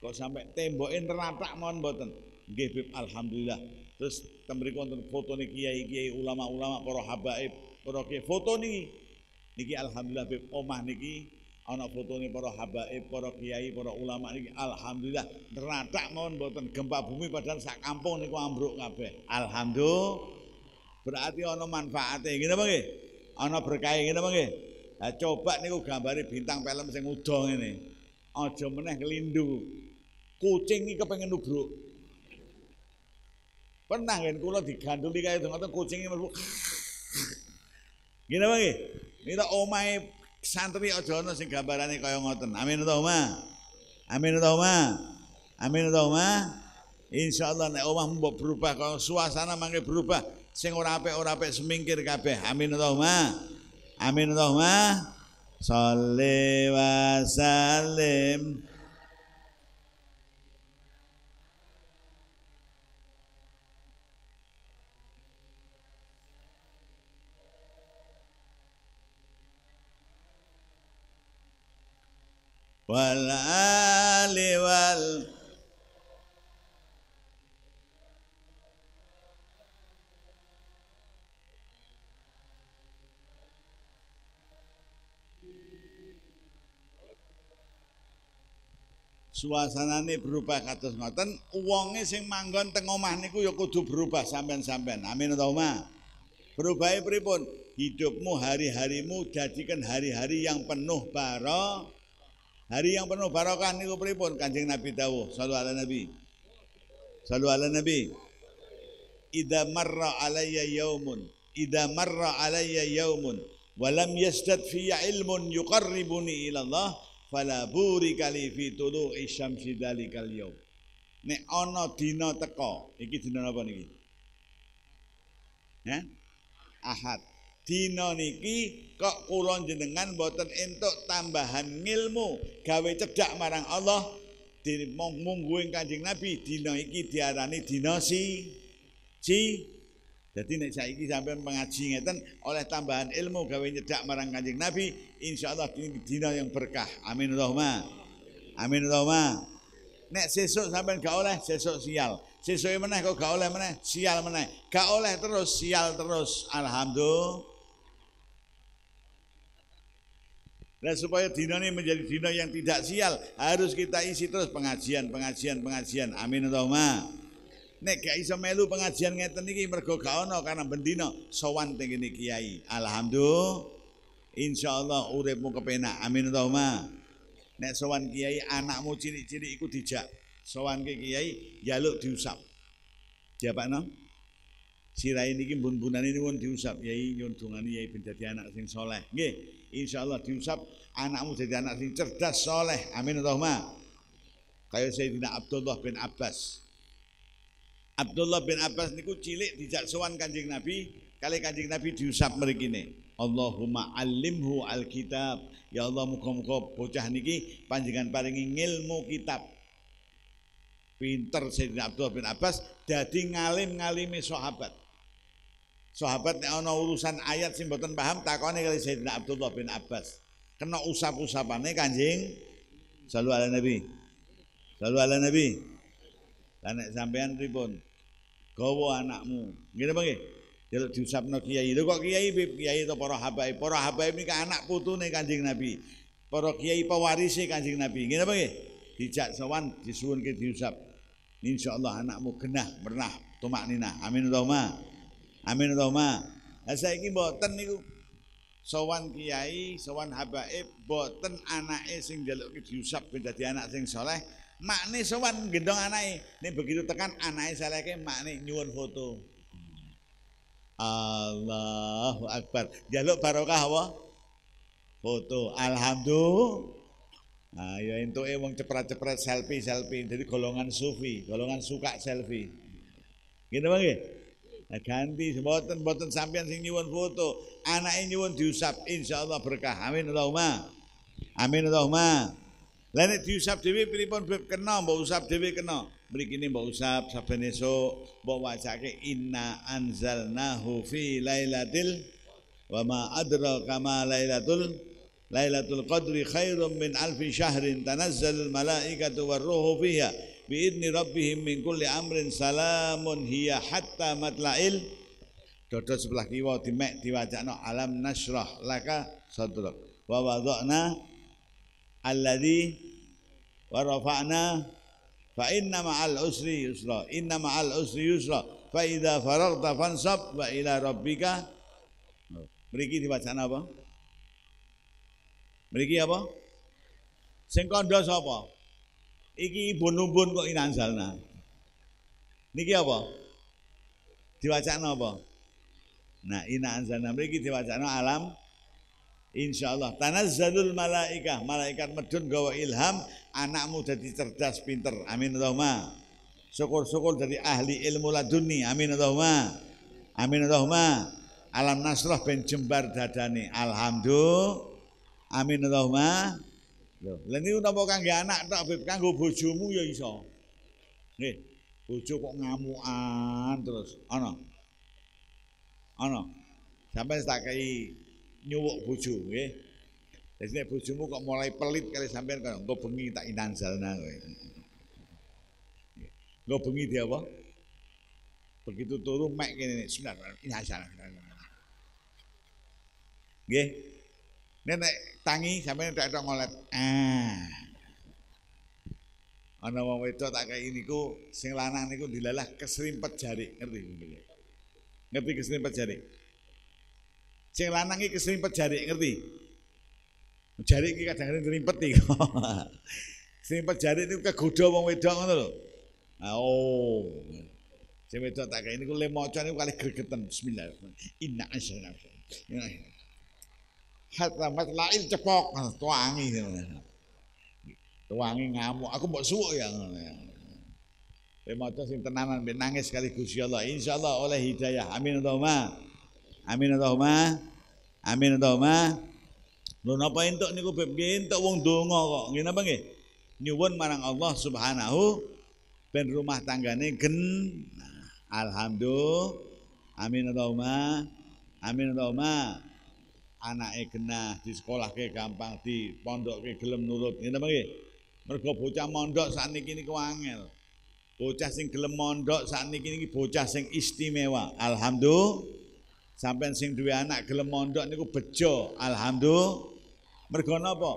Kok sampai temboke neratak mawon mboten. Nggih alhamdulillah. Terus temri konten foto niki kiai-kiai ulama-ulama para habaib, para kiai foto niki. Niki alhamdulillah Bib omah niki Anak foto ini para habaib, para kiai, para ulama ini, alhamdulillah rata mawon mboten gempa bumi padahal sak kampung niku ambruk kabeh. Alhamdulillah. Berarti ana manfaatnya. Ngene bang? nggih? Ana berkahe bang? apa nggih? Nah, coba niku gambare bintang film sing udo ini Aja meneh kelindu. Kucing ini kepengen nubruk. Pernah kan kula di kaya ngoten kucing mlebu. Ngene apa nggih? oh my santri aja ana sing gambarane kaya ngoten. Amin ta, Oma? Amin ta, Oma? Amin ta, Oma? Insyaallah nek omahmu mbok berubah kaya suasana mangke berubah. Sing ora apik-ora apik semingkir kabeh. Amin ta, Oma? Amin ta, Oma? wal ali wal suasanane berubah kados ngoten uangnya sing manggon teng omah niku ya kudu berubah sampean-sampean amin ma? berubah pripun hidupmu hari-harimu jadikan hari-hari yang penuh barokah Hari yang penuh barokah niku pripun Kanjeng Nabi dawuh, sallallahu alaihi nabi. Sallallahu alaihi nabi. Idza marra alayya yaumun, idza marra alayya yaumun wa lam yastad fi ilmun yuqarribuni ila Allah fala buri kali fi tulu'i syamsi dalikal yaum. Nek ana dina teka, iki dina apa niki? Ya? Ahad dina niki kok kula jenengan mboten entuk tambahan ilmu gawe cedak marang Allah di mungguing kancing Nabi dina iki diarani dina si si jadi nek saiki sampai mengaji ngeten oleh tambahan ilmu gawe nyedak marang kancing Nabi insyaallah dina yang berkah amin Allahumma amin Allahumma nek sesuk sampai gak oleh sesuk sial sesuai meneh kok gak oleh meneh sial meneh gak oleh terus sial terus alhamdulillah Dan nah, supaya dina ini menjadi dina yang tidak sial, harus kita isi terus pengajian, pengajian, pengajian. Amin Allahumma. Nek gak iso melu pengajian ngeten iki mergo gak ono karena bendina sowan teng kene kiai. Alhamdulillah. Insyaallah uripmu kepenak. Amin Allahumma. Nek sowan kiai anakmu ciri-ciri iku dijak. Sowan ke kiai jaluk diusap. Siapa no? Sirai niki bun ini pun diusap. Yai nyuntungan yai ben anak sing soleh. Nggih. Insya Allah diusap anakmu jadi anak yang cerdas soleh. Amin Allahumma. Kayak Sayyidina Abdullah bin Abbas. Abdullah bin Abbas niku cilik dijak sowan Kanjeng Nabi, kali Kanjeng Nabi diusap mereka ini. Allahumma alimhu alkitab. Ya Allah muga-muga bocah niki panjangan paringi ngilmu kitab. Pinter Sayyidina Abdullah bin Abbas jadi ngalim ngalimi sahabat. Sahabat nek ana urusan ayat sing mboten paham takone kali Sayyidina Abdullah bin Abbas. Kena usap-usapane Kanjeng Sallu ala Nabi. Sallu ala Nabi. Lah nek sampean pripun? Gawa anakmu. Ngene apa nggih? diusap no kiai. Lho kok kiai kiai itu para habaib. Para habaib iki anak putu nih Kanjeng Nabi. Para kiai pewaris si Kanjeng Nabi. gini apa nggih? Dijak sowan ke diusap. Allah anakmu genah, pernah, tumak nina. Amin Allahumma. Amin Roma. Lah saiki mboten niku sowan kiai, sowan habaib boten anake sing jaluk diusap ben dadi anak sing soleh, makne sowan gendong anake. Nek begitu tekan anake salehke makne nyuwun foto. Allahu Akbar. Jaluk barokah apa? Foto. Alhamdulillah. Nah, ya entuke wong cepret-cepret selfie-selfie. Jadi golongan sufi, golongan suka selfie. Gitu Bang nggih? Nah, ganti mboten mboten sampean sing nyuwun foto, anake nyuwun diusap insyaallah berkah. Amin Allahumma. Amin Allahumma. Lah nek diusap dhewe pripun beb kena, mbok usap dhewe kena. Mriki ne mbok usap saben esuk mbok wacake inna anzalnahu fi lailatil wa ma adraka ma lailatul lailatul qadri khairum min alfi syahrin tanazzal malaikatu warruhu fiha biidni rabbihim min kulli amrin salamun hiya hatta matla'il dodo sebelah kiwa dimek diwajakno alam nasrah laka sadrak wa wada'na alladhi wa rafa'na fa inna ma'al usri yusra inna ma'al usri yusra fa idza faraghta fansab wa ila rabbika mriki diwajakno apa mriki apa sing kandha sapa Iki ibun-ubun kok inanzalna. Niki apa? Diwacana apa? Nah, inanzalna mriki diwacana alam insyaallah tanazzalul malaikah malaikat medun gawa ilham anakmu jadi cerdas pinter amin Allahumma syukur-syukur dari ahli ilmu laduni amin Allahumma amin Allahumma alam nasrah ben jembar dadane alhamdulillah amin Allahumma Lho, lha niku napa kanggo anak tok, Beb, kanggo bojomu ya iso. Nggih. Bojo kok ngamukan terus. Ana. Ana. Sampe tak kei nyuwuk bojo, nggih. Dadi nek bojomu kok mulai pelit kali sampean kok engko bengi tak inanzalna kowe. Engko bengi dia apa? Begitu turu mek kene, bismillah, inanzalna. Nggih. Nek tangi sampeyan tak tok ngolet. Ah. Ana wong wedok tak ini ku sing lanang niku dilalah kesrimpet jari, ngerti ngerti. Ngerti jari? Sing lanang iki kesrimpet jari, ngerti? Jari iki kadang-kadang kesrimpet iki. kesrimpet jari niku kegodha wong wedok ngono lho. Ah, oh. Sing wedok tak kayak ini ku maca niku kali gregeten bismillah. Inna asyana. Inna asyana hatta matla'il cepok tuangi gitu. tuangi ngamuk aku mbok suwuk ya Kowe ya. maca sing tenanan ben nangis kali Gusti Allah. Insyaallah oleh hidayah. Amin Allahumma. Amin Allahumma. Amin Allahumma. Lho napa entuk niku beb entuk wong donga kok. Nggih napa nggih? Nyuwun marang Allah Subhanahu ben rumah tanggane gen. Nah, alhamdulillah. Amin Allahumma. Amin Allahumma anake genah di sekolah ke gampang di pondok ke gelem nurut ngene mengki mergo bocah mondok sakniki niku angel bocah sing gelem mondok sakniki niki bocah sing istimewa alhamdulillah sampean sing duwe anak gelem mondok niku bejo alhamdulillah mergo napa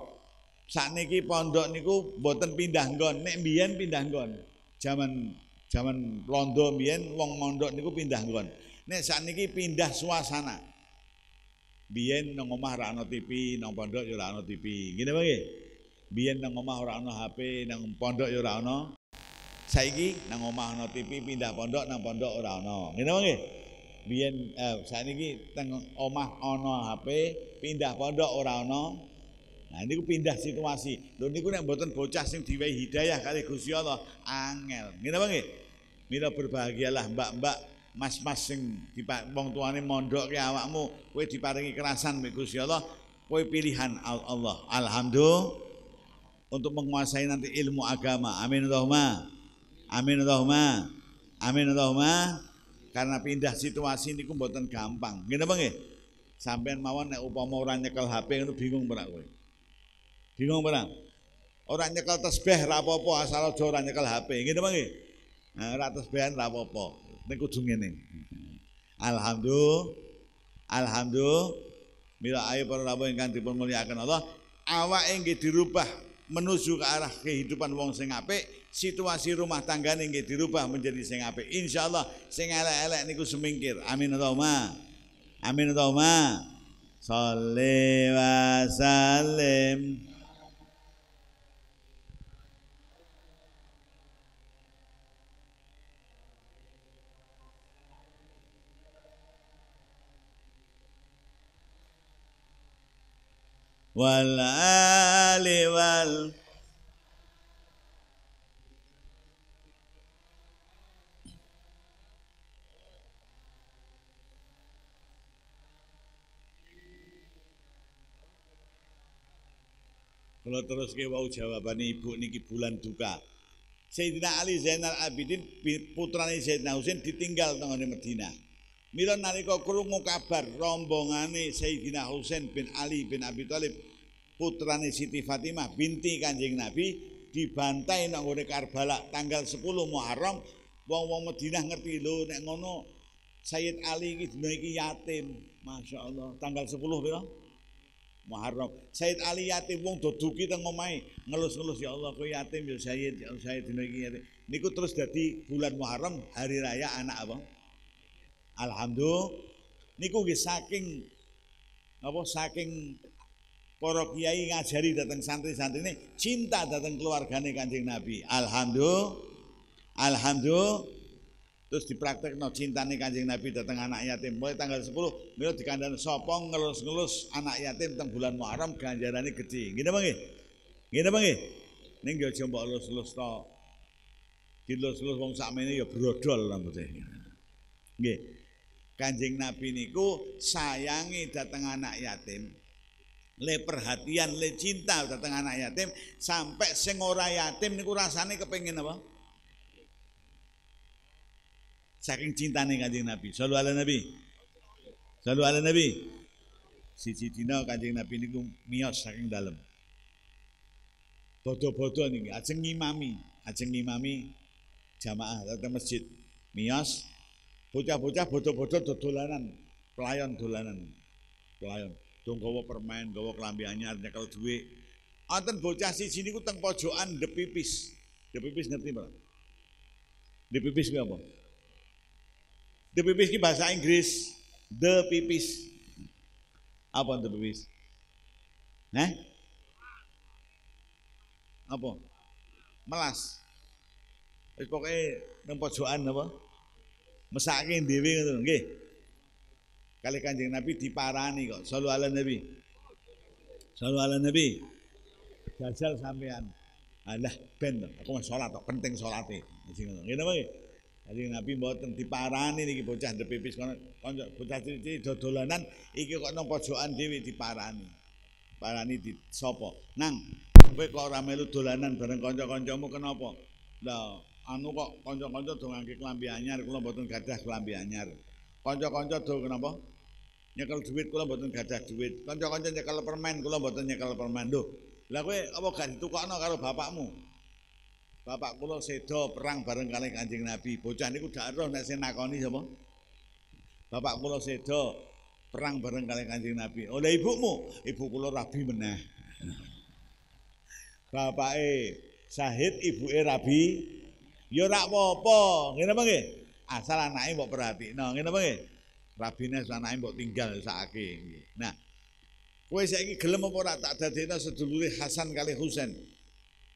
sakniki pondok niku mboten pindah nggon nek mbiyen pindah nggon jaman jaman londo mbiyen wong mondok niku pindah nggon nek sakniki pindah suasana Biyen nang omah ora ana TV, nang pondok ya ora ana TV. Ngene wae. Biyen nang omah ora ana HP, nang pondok ya ora ana. Saiki nang omah ana TV, pindah pondok nang pondok ora ana. Ngene wae. Biyen eh, saiki teng omah ana HP, pindah pondok ora ana. Nah niku pindah situasi. Lho niku nek mboten bocah sing diwehi hidayah kali Gusti Allah angel. Ngene wae. Mila berbahagialah mbak-mbak mas-mas sing dipak wong tuane mondok ki awakmu kowe diparingi kerasan mek Gusti Allah kowe pilihan Allah alhamdulillah untuk menguasai nanti ilmu agama amin Allahumma amin Allahumma amin Allahumma karena pindah situasi ini mboten gampang ngene apa nggih sampean mawon nek upama ora nyekel HP ngono bingung ora kowe bingung ora ora nyekel tasbih rapopo asal aja ora nyekel HP ngene apa nggih nah, ora tasbihan ra apa Ning kudu ngene. Alhamdulillah. Alhamdulillah. Mila ayo para yang ingkang dipun mulyakaken Allah, awak nggih dirubah menuju ke arah kehidupan wong sing apik, situasi rumah tangga nggih dirubah menjadi sing apik. Insyaallah sing elek-elek niku semingkir. Amin Allahumma. Amin Allahumma. Salli wa sallim. wal ali wal Kalau terus ke wau jawaban ibu niki bulan duka. Sayyidina Ali Zainal Abidin putrane Sayyidina Husain ditinggal tangannya Madinah. Mila nalika krungu kabar rombongane Sayyidina Husain bin Ali bin Abi Thalib putrane Siti Fatimah binti Kanjeng Nabi dibantai nang gone Karbala tanggal 10 Muharram wong-wong Madinah ngerti lho nek ngono Sayyid Ali iki dina iki yatim Masya Allah tanggal 10 pira Muharram Sayyid Ali yatim wong doduki teng omahe ngelus-ngelus ya Allah kowe yatim ya Sayyid ya Sayyid dina iki yatim niku terus dadi bulan Muharram hari raya anak abang. Alhamdulillah niku nggih saking napa saking para kiai ngajari datang santri-santrine cinta datang keluargane Kanjeng Nabi. Alhamdulillah. Alhamdulillah. Terus dipraktekno cintane Kanjeng Nabi datang anak yatim. Mulai tanggal 10 mila dikandani sapa ngelus-ngelus anak yatim teng bulan Muharram ganjarane gede. Ngene apa nggih? Ngene apa nggih? Ning yo aja mbok lus-lus to. Dilus-lus wong sakmene ya brodol rambutnya. Nggih. Kanjeng Nabi niku sayangi datang anak yatim. Le perhatian, le cinta datang anak yatim sampai sing ora yatim niku rasane kepengin apa? Saking cintane Kanjeng Nabi. Selalu ala Nabi. Selalu ala Nabi. Siji dina Kanjeng Nabi niku miyos saking dalem. Bodoh-bodoh ini, ajeng ngimami, ajeng ngimami jamaah datang masjid. Miyos Bocah-bocah bodoh-bodoh dolanan pelayan dolanan. Pelayan dong gawa permain gawa kelambi anyar nyekel duit. Anten bocah sini ku teng pojokan depipis. pipis ngerti, pipis Depipis mbak apa? pipis ki bahasa Inggris. The pipis. Apa the pipis? Nah, Apa? Melas. Wis pokoke nang pojokan apa? mesake dhewe ngono nggih kali kanjeng Nabi diparani kok selalu ala Nabi selalu ala Nabi jajal sampean alah ah, ben aku mau sholat kok penting sholatnya sing ngono ngene wae Jadi Nabi mboten diparani niki bocah ndepipis kono kanca bocah cilik dodolanan iki kok nang pojokan dhewe diparani. Parani di sopo, Nang kowe kok ora melu dolanan bareng kanca-kancamu kenapa? Lah anu kok konco-konco do ngangge kelambi anyar kula mboten gadah kelambi anyar. Kanca-kanca do kenapa? Nyekel duit kula mboten gadah duit. Konco-konco nyekel permen kula mboten nyekel permen. Lho, lah kowe apa gak ditukokno karo bapakmu? Bapak kula sedo perang bareng kali Kanjeng Nabi. Bocah niku dak roh nek sing nakoni sapa? Bapak kula sedo perang bareng kali Kanjeng Nabi. Oleh ibumu, ibu kula rabi meneh. Bapake Sahid ibuke Rabi Ya ora apa-apa, ngene apa nggih? Asal anake mbok perhatikno, ngene apa nggih? Rabine anake mbok tinggal sakake. Nah, kowe saiki gelem apa ora tak dadekno sedulure Hasan kali Husain?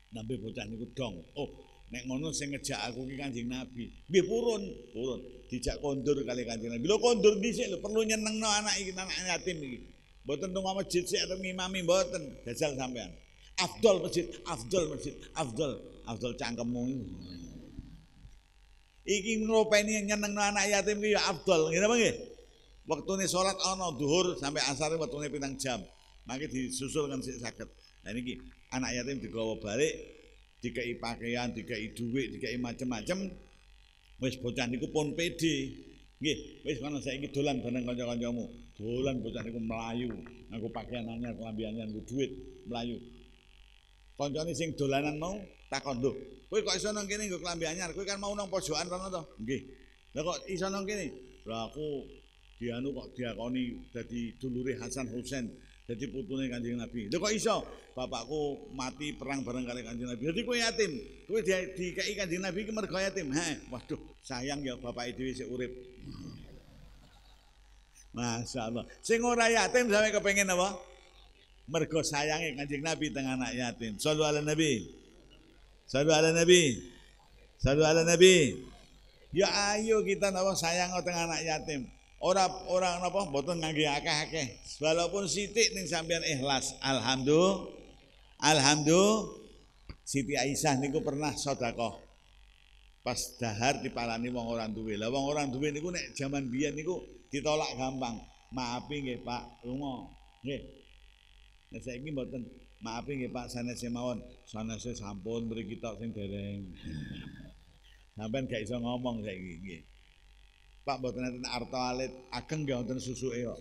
nabi bocah niku dong. Oh, nek ngono sing ngejak aku ki Kanjeng Nabi. Nggih purun, purun. Dijak kondur kali Kanjeng Nabi. Lho kondur dhisik lho, perlu nyenengno anak iki anak yatim iki. Mboten tunggu masjid sik atau ngimami mboten, jajal sampean. Afdol masjid, afdol masjid, afdol, afdol cangkemmu. Iki ngopeni nyenengno anak yatim ki ya afdal, ngene apa nggih? Wektune salat ana zuhur sampai asar wektune pinang jam. Mangke disusul kan sik saged. Nah niki anak yatim digawa balik dikei pakaian, dikei dhuwit, dikei macem-macem. Wis bocah niku pun pede. Nggih, wis kono saiki dolan bareng kanca-kancamu. Dolan bocah niku melayu, nganggo pakaian anyar, kelambi anyar, nganggo dhuwit, melayu Kancane sing dolanan mau takon lho kowe kok iso nang kene nggo klambi anyar kowe kan mau nang pojokan rono to nggih lha kok iso nang kene lha aku dianu kok diakoni dadi dulure Hasan Husain jadi putune kanjeng Nabi. Lho kok iso? Bapakku mati perang bareng kali kanjeng Nabi. Jadi kowe yatim. Kowe di dikeki kanjeng Nabi iki mergo yatim. Ha, waduh, sayang ya bapak dhewe sik urip. Masya Allah. Sing ora yatim sampe kepengin apa? Mergo sayangi kanjeng Nabi tengah anak yatim. Sallu ala Nabi. Salu ala Nabi. Salu ala Nabi. Ya ayo kita napa sayang tengah anak yatim. Orang orang napa boten ngangge akeh-akeh. Walaupun sithik ning sampean ikhlas. Alhamdulillah. Alhamdulillah Siti Aisyah niku pernah sedekah. Pas dahar dipalani wong orang duwe. Lah wong orang duwe niku nek jaman biyen niku ditolak gampang. Maafi nggih Pak, lunga. Nggih. Nek saiki mboten Maafin nggih Pak sanese mawon. Sanese sampun mriki tok sing dereng. Sampeyan gak iso ngomong saiki nggih. Pak mboten enten arta alit, ageng nggih wonten susuke kok.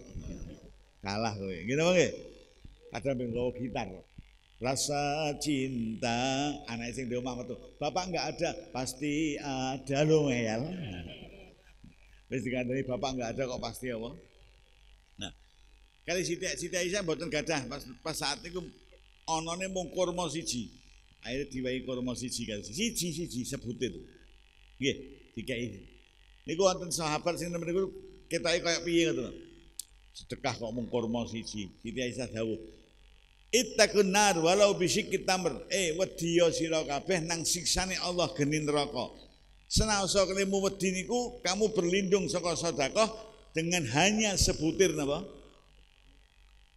Kalah kowe. Ngene apa nggih? Kadang ping gitar. Rasa cinta anak sing di rumah metu. Bapak nggak ada, pasti ada lo ya. Wis dikandani bapak nggak ada kok pasti apa? Nah, kali sidik sidik Isa mboten gadah pas, pas saat itu anane mung kurma siji. Akhire diwahi kurma siji kan. Siji siji sebute to. Nggih, dikai. Niku wonten sahabat sing temen niku ketoke kaya piye ngoten. Sedekah kok mung kurma siji. Siti Aisyah dawuh. Ittaqun nar walau bisikit tamr. Eh wedya sira kabeh nang siksane Allah geni neraka. Senaosa kelemu wedi niku kamu berlindung saka sedekah dengan hanya sebutir napa?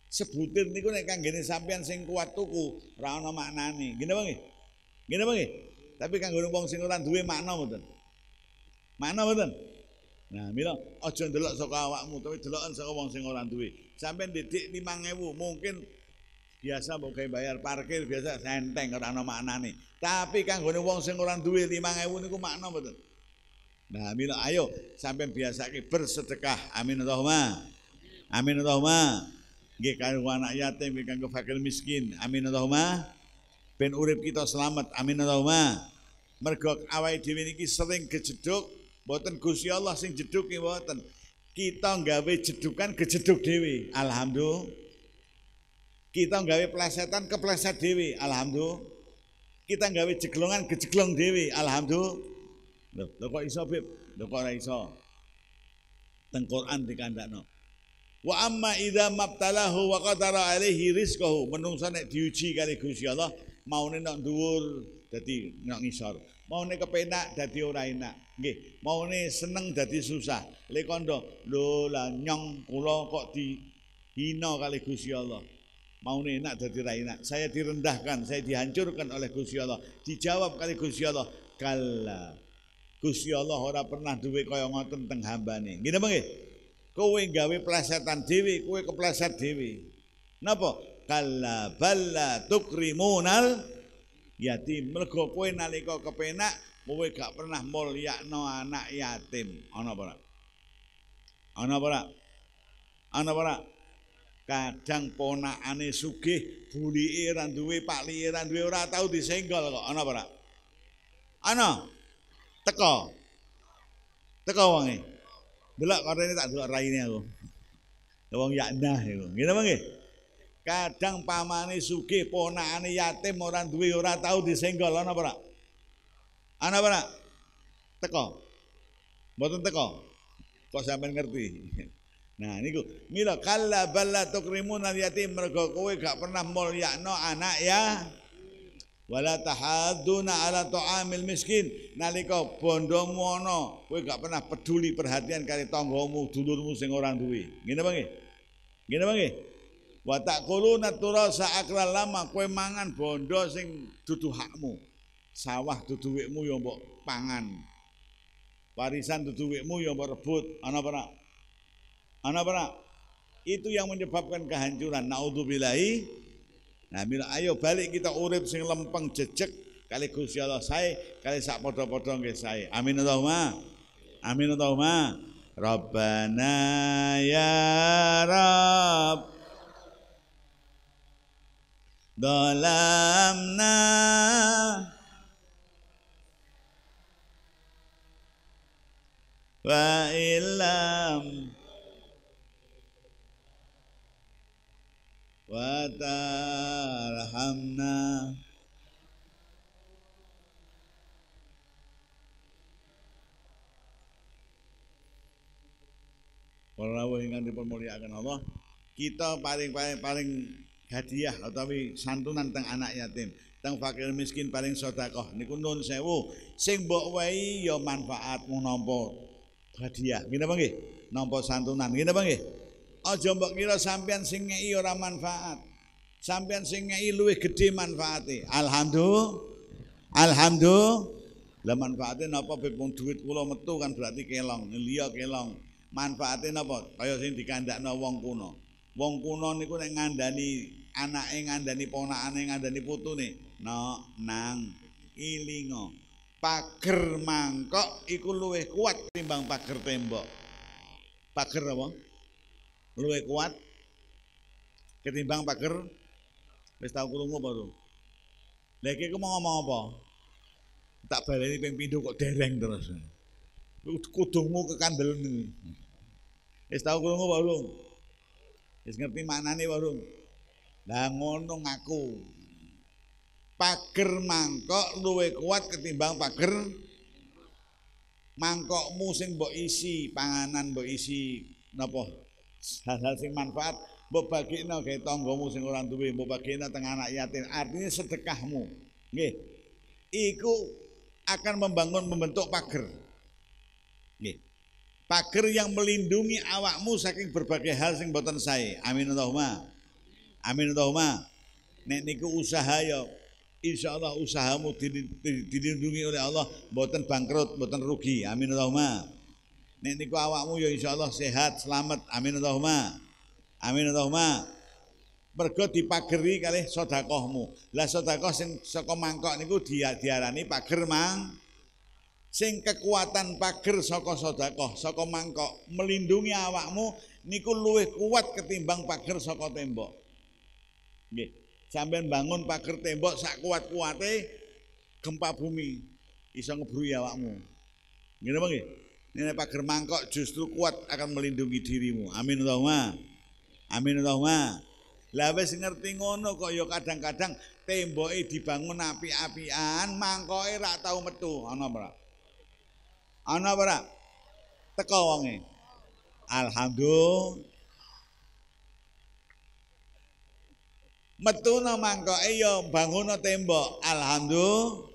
Sebutir niku nek gini sampean sing kuat tuku ora ana maknane. Ngene apa Ngene Tapi kanggo wong sing ora duwe makna mboten. Makna mboten? Nah, mila aja ndelok saka awakmu, tapi deloken saka wong sing ora duwe. Sampeyan didik 5000 mungkin biasa mbok bayar parkir biasa senteng ora ana maknane. Tapi kanggone wong sing ora duwe 5000 niku makna mboten. Nah, mila ayo sampean biasake bersedekah. Amin Allahumma. Amin Allahumma nggih kanggo anak yatim nggih kanggo fakir miskin amin Allahumma ben urip kita selamat amin Allahumma mergo awake dhewe niki sering kejeduk, mboten Gusti Allah sing jeduki mboten kita nggawe jedukan kejeduk dhewe alhamdulillah kita nggawe plesetan kepleset dhewe alhamdulillah kita nggawe jeglongan gejeglong dhewe alhamdulillah lho kok iso bib lho kok ora iso teng Quran dikandakno Wa amma idza mabtalahu wa qadara alaihi rizqahu. Menungsa nek diuji kali Gusti Allah, maune nek dhuwur dadi nek ngisor. Maune kepenak dadi ora enak. Nggih, maune seneng dadi susah. Lek kondo, lho la nyong kula kok dihina kali Gusti Allah. mau enak dadi ra enak. Saya direndahkan, saya dihancurkan oleh Gusti Allah. Dijawab kali Gusti Allah, kala. Gusti Allah ora pernah duwe kaya ngoten teng hambane. Ngene mengke kowe gawe plesetan dhewe kowe kepleset dhewe napa kala balla tukrimunal yatim mergo kowe nalika kepenak kowe gak pernah mulyakno anak yatim ana apa ora ana apa ora ana apa ora kadang ponakane sugih bulike ra duwe paklike ra duwe ora tau disenggol kok ana apa ora ana teko teko wonge Delok korene tak delok raine aku. Ya wong yaknah iku. Ngene mangke. Kadang pamane sugih, ponakane yatim ora duwe ora tau disenggol ana apa ora? Ana apa ora? Teko. Mboten teko. Kok sampean ngerti? Nah niku mila kala balla tukrimun al yatim mergo kowe gak pernah mulyakno anak ya wala tahaduna ala ta'amil miskin nalika bondo ana kowe gak pernah peduli perhatian kali tanggamu dulurmu sing orang duwe ngene apa nggih ngene apa nggih wa taquluna turasa lama kowe mangan bondo sing dudu hakmu sawah dudu wikmu ya mbok pangan warisan dudu wikmu ya mbok rebut ana apa ana apa itu yang menyebabkan kehancuran naudzubillahi Nah, mila ayo balik kita urip sing lempeng jejek kali Gusti Allah saya, kali sak padha-padha nggih saya. Amin Allahumma. Amin Allahumma. Rabbana ya Rabb dalamna Wa ilam وترحمنا Para ingkang dipermuliakan Allah, kita paling-paling paling hadiah atau santunan tentang anak yatim tentang fakir miskin paling sedekah niku nun sewu sing mbok wehi ya manfaat menapa hadiah ngene apa nggih nampa santunan ngene apa nggih Aja mbok kira sampean sing ngeki ora manfaat. Sampean sing ngeki luwih gedhe manfaate. Alhamdulillah. Alhamdulillah. Lah manfaate napa pep duit kula metu kan berarti kelong. Liya kelong. Manfaate napa? Kaya sing dikandakno wong kuno. Wong kuno niku nek ngandani anake ngandani ponakane ngandani putune. No, nang ilingo. Pager mangkok iku luwih kuat timbang pager tembok. Pager apa? Luwe kuat ketimbang pager wis tau krungu apa to lha iki mau ngomong apa tak baleni ping pindho kok dereng terus kudungmu ke kandel wis tau krungu apa lu wis ngerti maknane apa lu lah ngono ngaku pager mangkok luwe kuat ketimbang pager mangkokmu sing mbok isi panganan mbok isi napa hal-hal sing manfaat mbok bagina gawe tanggamu sing ora duwe mbok bagina teng anak yatim artinya sedekahmu nggih iku akan membangun membentuk pagar nggih pagar yang melindungi awakmu saking berbagai hal sing boten sae amin Allahumma amin Allahumma nek niku usaha ya Insya Allah usahamu dilindungi oleh Allah, buatan bangkrut, buatan rugi. Amin Allahumma. Nek niku awakmu ya insyaallah sehat, selamat. Amin Allahumma. Amin Allahumma. Mergo dipageri kalih sedekahmu. Lah sedekah sing saka mangkok niku dia diarani pager mang. Sing kekuatan pager saka sedekah, saka mangkok melindungi awakmu niku luwih kuat ketimbang pager saka tembok. Nggih. Sampeyan bangun pager tembok sak kuat-kuate gempa bumi iso ngebrui awakmu. Ngene mangke. Ini pagar mangkok justru kuat akan melindungi dirimu. Amin Allahumma. Amin Allahumma. Lah wis ngerti ngono kok ya kadang-kadang temboke dibangun api-apian, mangkoke rak tau metu. Ana ora? Ana ora? Teko wonge. Alhamdulillah. Metu no mangkoke ya bangun tembok. Alhamdulillah.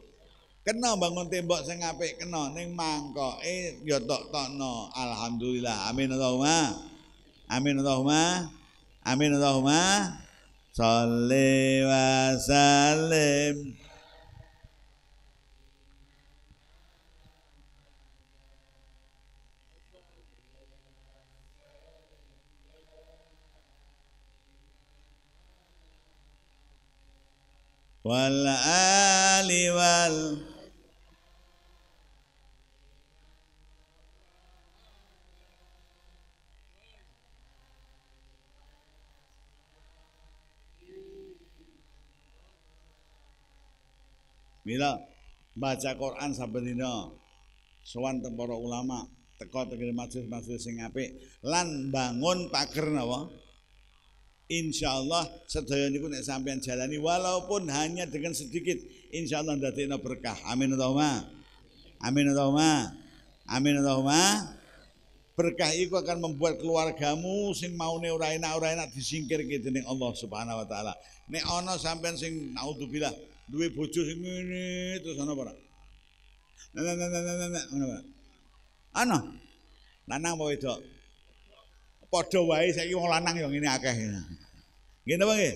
Kena bangun tembok sing apik kena ning mangkoke ya tok-tokno. Alhamdulillah. Amin Allahumma. Amin Allahumma. Amin Allahumma. Shalli wa sallim. والآل وال Mila baca Quran saben dina. Sowan teng ulama, teko teng majelis-majelis sing apik lan bangun pager napa? Insyaallah sedaya niku nek sampean jalani walaupun hanya dengan sedikit, insyaallah ndadekno berkah. Amin Allahumma. Amin Allahumma. Amin Allahumma. Berkah itu akan membuat keluargamu sing ne ora enak ora enak disingkirke dening Allah Subhanahu wa taala. Nek ana sampean sing naudzubillah duwe bojo sing ngene terus ana mana mana mana, mana, Ana. Lanang apa wedok? Padha wae saiki wong lanang yang ini akeh. Ngene apa nggih?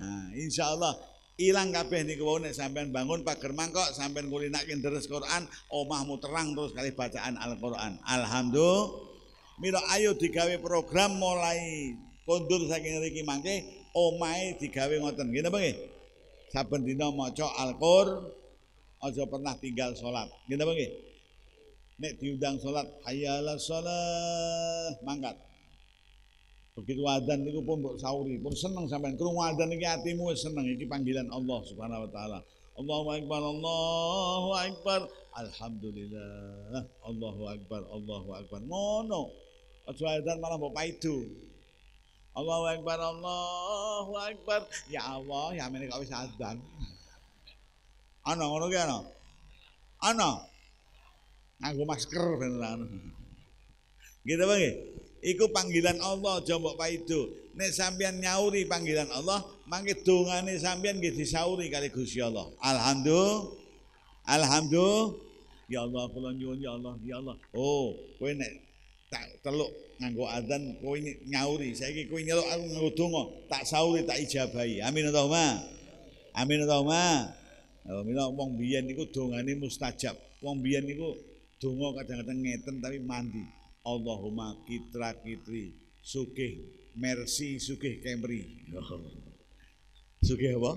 Nah, insyaallah ilang kabeh niku wau nek sampean bangun pager mangkok sampean kulinakin deres Quran, omahmu terang terus kali bacaan Al-Qur'an. Alhamdulillah. Mila ayo digawe program mulai kondur saking riki mangke omahe digawe ngoten. Ngene apa nggih? saben dina maca Al-Qur aja pernah tinggal salat. Ngene apa nggih? Nek diundang salat hayyala shalah mangkat. Begitu adzan niku pun mbok sauri, pun seneng sampean krungu adzan iki atimu seneng iki panggilan Allah Subhanahu wa taala. Allahu akbar, Allahu akbar. Alhamdulillah. Allahu akbar, Allahu akbar. Ngono. Aja adzan malah mbok paidu. Allahu Akbar, Allahu Akbar. Ya Allah, ya mene kok wis adzan. Ana ngono ki ana. Ana. Nganggo masker beneran. Gitu Bang. Iku panggilan Allah coba pak itu. Nek sampean nyauri panggilan Allah, mangke dongane sampean nggih sauri kali Gusti Allah. Alhamdulillah. Alhamdulillah. Ya Allah, kula nyuwun ya Allah, ya Allah. Oh, kowe nek tak teluk nganggo adzan kowe nyauri saiki kowe nyeluk aku nganggo donga tak sauri tak ijabahi amin Allahumma amin Allahumma ma mila wong biyen niku dongane mustajab wong biyen niku donga kadang-kadang ngeten tapi mandi Allahumma kitra kitri sugih mercy sugih kemri sugih apa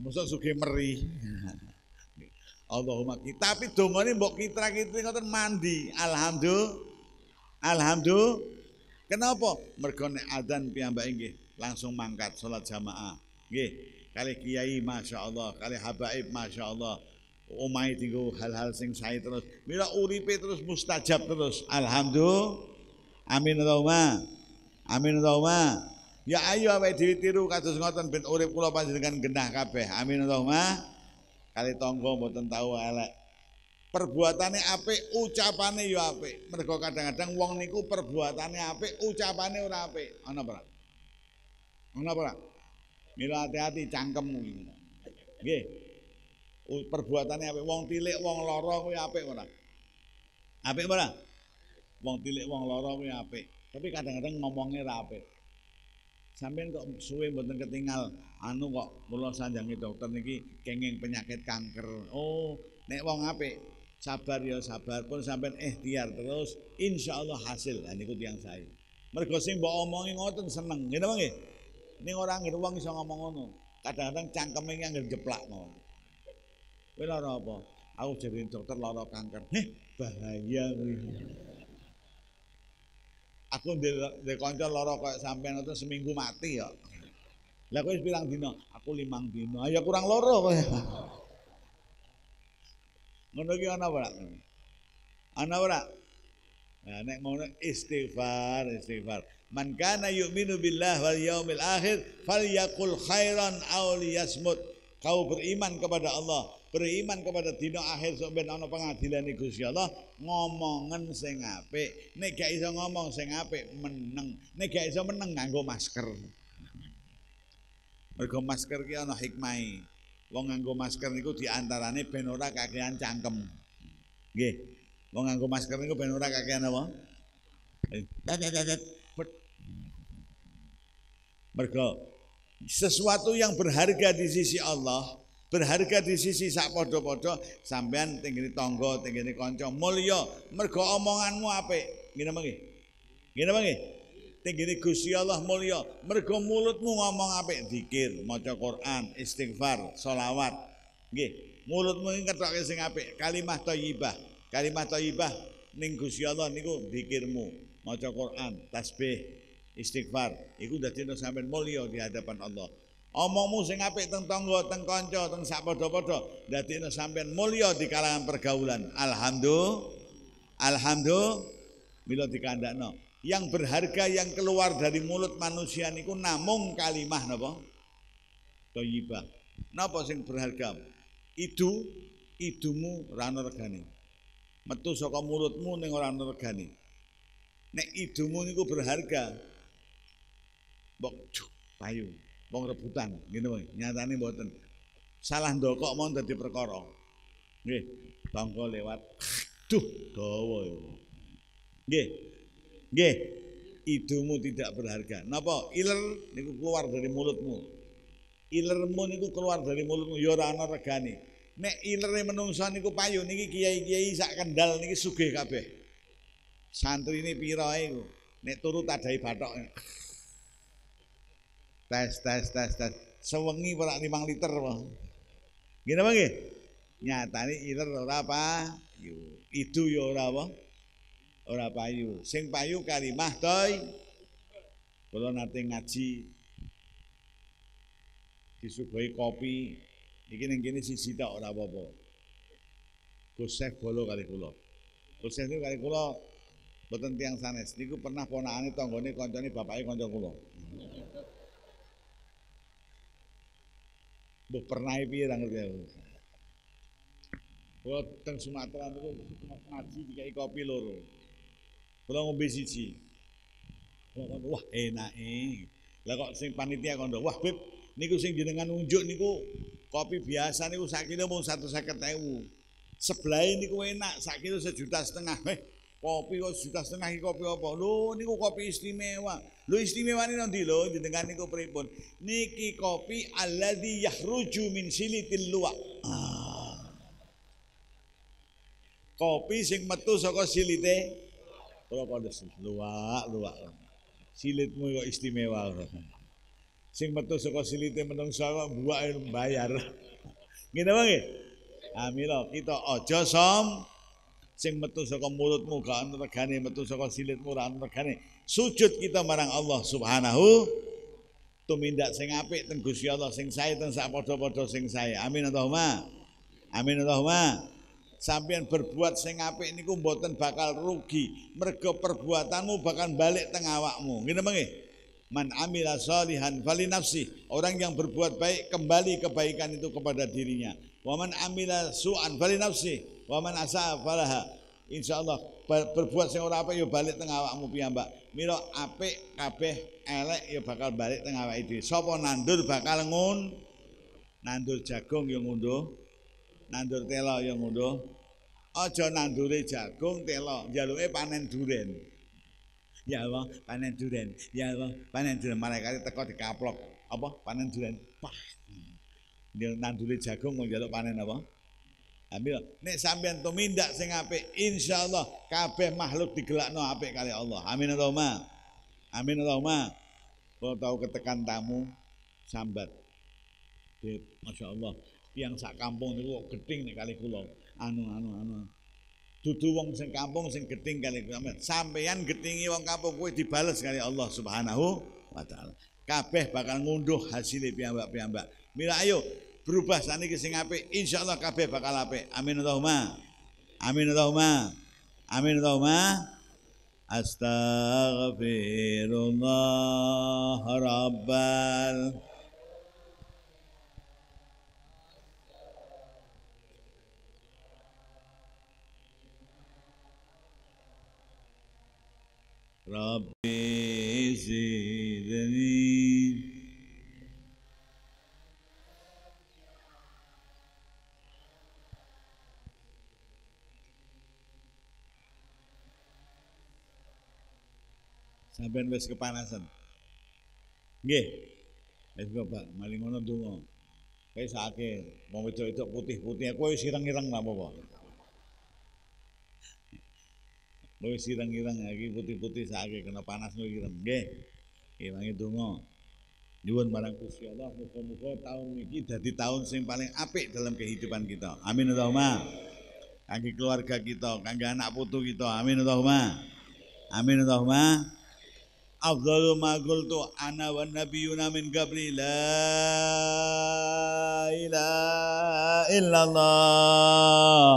maksud sugih meri Allahumma kita tapi dongane mbok kitra kitri ngoten mandi alhamdulillah Alhamdulillah. Kenapa? Mergo nek adzan piyambake nggih langsung mangkat salat jamaah. Nggih. Kali kiai Masya Allah, kali habaib Masya Allah. Umai tinggu hal-hal sing saya terus. Mila uripe terus mustajab terus. Alhamdulillah. Amin Allahumma. Amin Allahumma. Ya ayo awake dhewe tiru kados ngoten Bin urip kula panjenengan genah kabeh. Amin Allahumma. Kali tonggo mboten tahu elek. Perbuatannya apik, ucapannya yo apik. Mereka kadang-kadang wong niku perbuatannya apik, ucapannya ora apik. Mana apa? Mana apa? Mila hati-hati cangkemmu iki. Gih, perbuatannya apik, wong tilik, wong lorong kuwi apik ora? Apik ora? Wong tilik, wong lorong kuwi apik. Tapi kadang-kadang ngomongnya ora apik. Sambil kok suwe mboten ketinggal anu kok kula sanjangi dokter niki kenging penyakit kanker. Oh, nek wong apik sabar ya sabar pun sampai ikhtiar terus insya Allah hasil nah, yang saya mereka sing mbok omongi ngoten seneng ngene mangke Ini orang anggere uang, bisa ngomong ngono kadang-kadang yang anggere jeplak ngono kowe lara apa aku jadi dokter lara kanker heh bahaya nih aku di konco lara koyo sampean nonton seminggu mati ya lah kowe bilang dina aku limang dino. ya kurang loro ya. Ngono ki ana ora? Ana ora? Ya, nek istighfar, istighfar. Man kana yu'minu billah wal yaumil akhir yakul khairan aw liyasmut. Kau beriman kepada Allah, beriman kepada dina akhir sok ben ana pengadilane Gusti Allah, ngomongen sing apik. Nek gak iso ngomong sing apik, meneng. Nek gak iso meneng nganggo masker. Mergo masker ki ana hikmahe. Wong nganggo masker niku diantarane ben ora kakean cangkem. Nggih. Wong nganggo masker niku ben ora kakean apa? Eh, mergo sesuatu yang berharga di sisi Allah, berharga di sisi sak podo-podo, sampean tinggini tonggo, tinggini konco, mulyo, mergo omonganmu apa? Gini apa nggih? Gini apa nggih? tinggini Gusti Allah mulia mergo mulutmu ngomong apik dikir maca Quran istighfar sholawat nggih mulutmu iki ketoke sing apik kalimah thayyibah kalimah thayyibah ning Gusti Allah niku dikirmu maca Quran tasbih istighfar iku dadi sampean mulia di hadapan Allah omongmu sing apik teng tangga teng kanca teng sak padha-padha dadi sampean mulia di kalangan pergaulan alhamdulillah alhamdulillah mila dikandakno yang berharga yang keluar dari mulut manusia niku namung kalimah napa thayyibah napa sing berharga Itu idumu ra regane metu saka mulutmu ning ora regane nek idumu niku berharga mbok payu wong rebutan ngene wae nyatane mboten salah ndokok mau dadi perkara nggih bangko lewat duh dawa ya. nggih Nggih. Idumu tidak berharga. Napa? Iler niku keluar dari mulutmu. Ilermu niku keluar dari mulutmu ya ora ana regane. Nek ilere menungsa niku payu niki kiai-kiai sak kendal niki sugih kabeh. Santri ini piro iku. Nek turu tadai bathok. Tes tes tes tes. Sewengi ora 5 liter wae. Gini apa nyata Nyatane iler ora apa? Itu ya ora ora payu. Sing payu kalimah toy. Kula nanti ngaji disuguhi kopi iki ning kene siji tok ora apa-apa. kari bolo kali kula. Gosek niku kali sanes. Niku pernah ponakane tanggane konconi bapake kanca kula. Mbok pernah piye ra ngerti aku. teng Sumatera niku ngaji dikai kopi loro. Kula ngombe siji. Wah enak Lah kok sing panitia kondo, wah Bib, niku sing jenengan unjuk niku kopi biasa niku mau satu mung tahu, Sebelah niku enak, sak kilo sejuta setengah. Eh, kopi kok sejuta setengah iki kopi apa? Lho niku kopi istimewa. istimewa istimewane nanti lho jenengan niku pripun? Niki kopi alladzi yahruju min silitil luwak. Ah. Kopi sing metu saka silite Kula kandhas luak luak Silitmu kok istimewa. Sing metu saka silite menungsa kok buak bayar. Ngene wae nggih. Amila ah, kita aja som sing metu saka mulutmu gak ana regane, metu saka silitmu ora ana regane. Sujud kita marang Allah Subhanahu tumindak sing apik teng Gusti Allah sing sae teng sak padha-padha sing sae. Amin Allahumma. Amin Allahumma. Sampeyan berbuat sing apik niku mboten bakal rugi. Mergo perbuatanmu bakal balik teng awakmu. Ngene mengke. Man amila salihan fali nafsi. Orang yang berbuat baik kembali kebaikan itu kepada dirinya. Waman amila su'an fali nafsi. Waman asa falaha. Insya Allah berbuat sing ora apik ya balik teng awakmu piyambak. Mila apik kabeh elek ya bakal balik teng awake dhewe. Sapa nandur bakal ngun nandur jagung yang ngunduh nandur telo ya ngono. Aja nandure jagung telo, njaluke ya, eh, panen duren. Ya Allah, panen duren. Ya Allah, panen duren malaikat teko dikaplok. Apa? Panen duren. Pah. Nandure jagung kok njaluk panen apa? Ambil. Nek sampean tumindak sing apik, insyaallah kabeh makhluk digelakno apik kali Allah. Amin Allahumma. Amin Allahumma. Kalau tahu ketekan tamu sambat. Masya Allah tiang sak kampung itu kok geting nih kali kulo anu, anu anu anu. Dudu wong sing kampung sing keting kali sampean. Sampeyan gethingi wong kampung kue dibales kali Allah Subhanahu wa taala. Kabeh bakal ngunduh hasilnya piambak piambak Mila ayo berubah ke sing apik. Insyaallah kabeh bakal apik. Amin Allahumma. Amin Allahumma. Amin Allahumma. Astaghfirullah Rabbal ربي زيدني sampean wis kepanasan. Nggih. Wis Bapak, mali ngono donga. Wis akeh, wong wedok-wedok putih-putih, kowe sireng-ireng apa-apa. Wis ireng-ireng iki putih-putih saiki kena panas nih ireng. Nggih. Ilangi donga. Nyuwun marang Gusti Allah muga-muga tahun iki dadi taun sing paling apik dalam kehidupan kita. Amin Allahumma. Kangge keluarga kita, kangge anak putu kita. Amin Allahumma. Amin Allahumma. أفضل ما قلت ana والنبيون nabiyuna min qabli la ilaha illallah.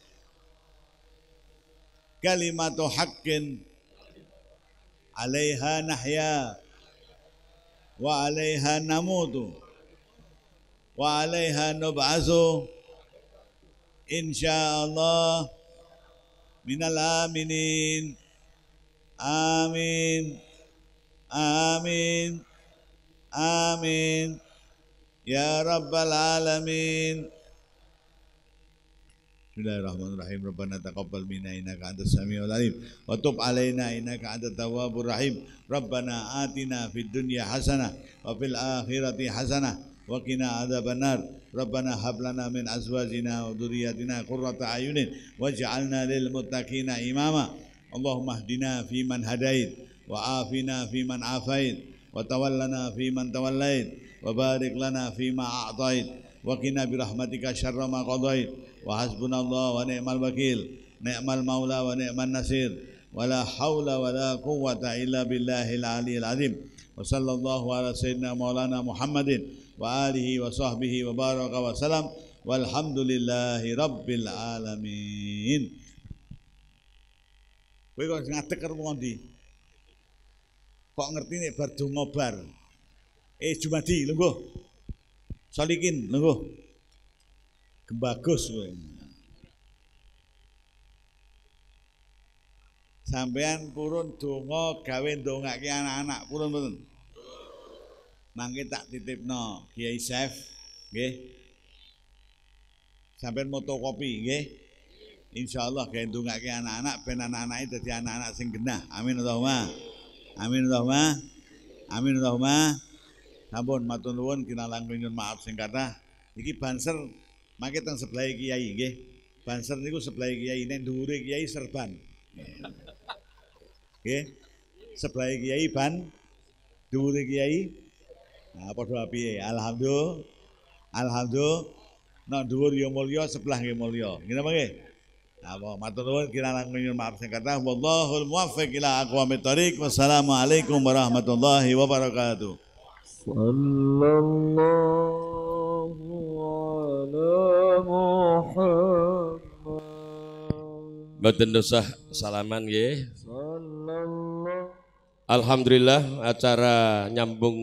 kalimatu haqqin alaiha nahya wa alaiha namutu wa alaiha nub'azu insyaallah minal aminin amin amin amin ya rabbal alamin بسم الله الرحمن الرحيم ربنا تقبل منا انك انت السميع العليم وتب علينا انك انت التواب الرحيم ربنا اتنا في الدنيا حسنه وفي الاخره حسنه وقنا عذاب النار ربنا هب لنا من ازواجنا وذرياتنا قرة اعين واجعلنا للمتقين اماما اللهم اهدنا فيمن هديت وعافنا فيمن عافيت وتولنا فيمن توليت وبارك لنا فيما اعطيت وقنا برحمتك شر ما قضيت وحسبنا الله ونعم الوكيل نعم المولى ونعم النصير ولا حول ولا قوة إلا بالله العلي العظيم وصلى الله على سيدنا مولانا محمد وآله وصحبه وبارك وسلم والحمد لله رب العالمين Kowe kok ngatek karo ndi? Kok ngerti nek bar donga bar. Eh Jumadi lho Salikin, nunggu, Kebagus gue, Sampean purun dongo gawe ke anak-anak purun purun. Mangke tak titip no Kiai Chef, nggih. Sampean motokopi Insya Insyaallah gawe ndongake anak-anak pen anak itu dadi anak-anak sing genah. Amin Allahumma. Amin Allahumma. Amin Allahumma sampun matur nuwun kinalang nyuwun maaf sing kata Iki banser mangke teng sebelah kiai nggih. Banser niku sebelah kiai nek dhuwure kiai serban. Nggih. Sebelah kiai ban dhuwure kiai Nah, padha piye? Alhamdulillah. Alhamdulillah. Nang dhuwur ya mulya, sebelah ya nggih mulya. Ngene mangke. Nah, matur nuwun kiranan nyuwun maaf sing kata Wallahul muwaffiq ila aqwamit thariq. Wassalamualaikum warahmatullahi wabarakatuh. صلى الله على محمد salaman nggih. Alhamdulillah acara nyambung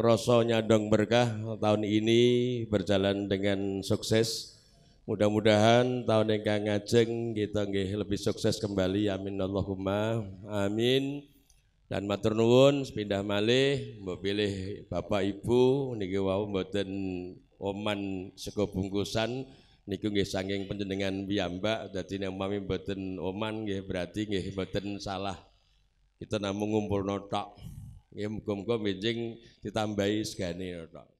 rasa dong berkah tahun ini berjalan dengan sukses. Mudah-mudahan tahun yang ngajeng kita lebih sukses kembali. Amin Allahumma. Amin. Dan matur nuwun sepindah malih mbok pilih Bapak Ibu niki wau mboten oman sego bungkusan niku nggih saking panjenengan piyambak dadi nek umpami mboten oman nggih berarti nggih mboten salah. Kita namung ngumpul tok. Nggih muga-muga benjing ditambahi segane notok.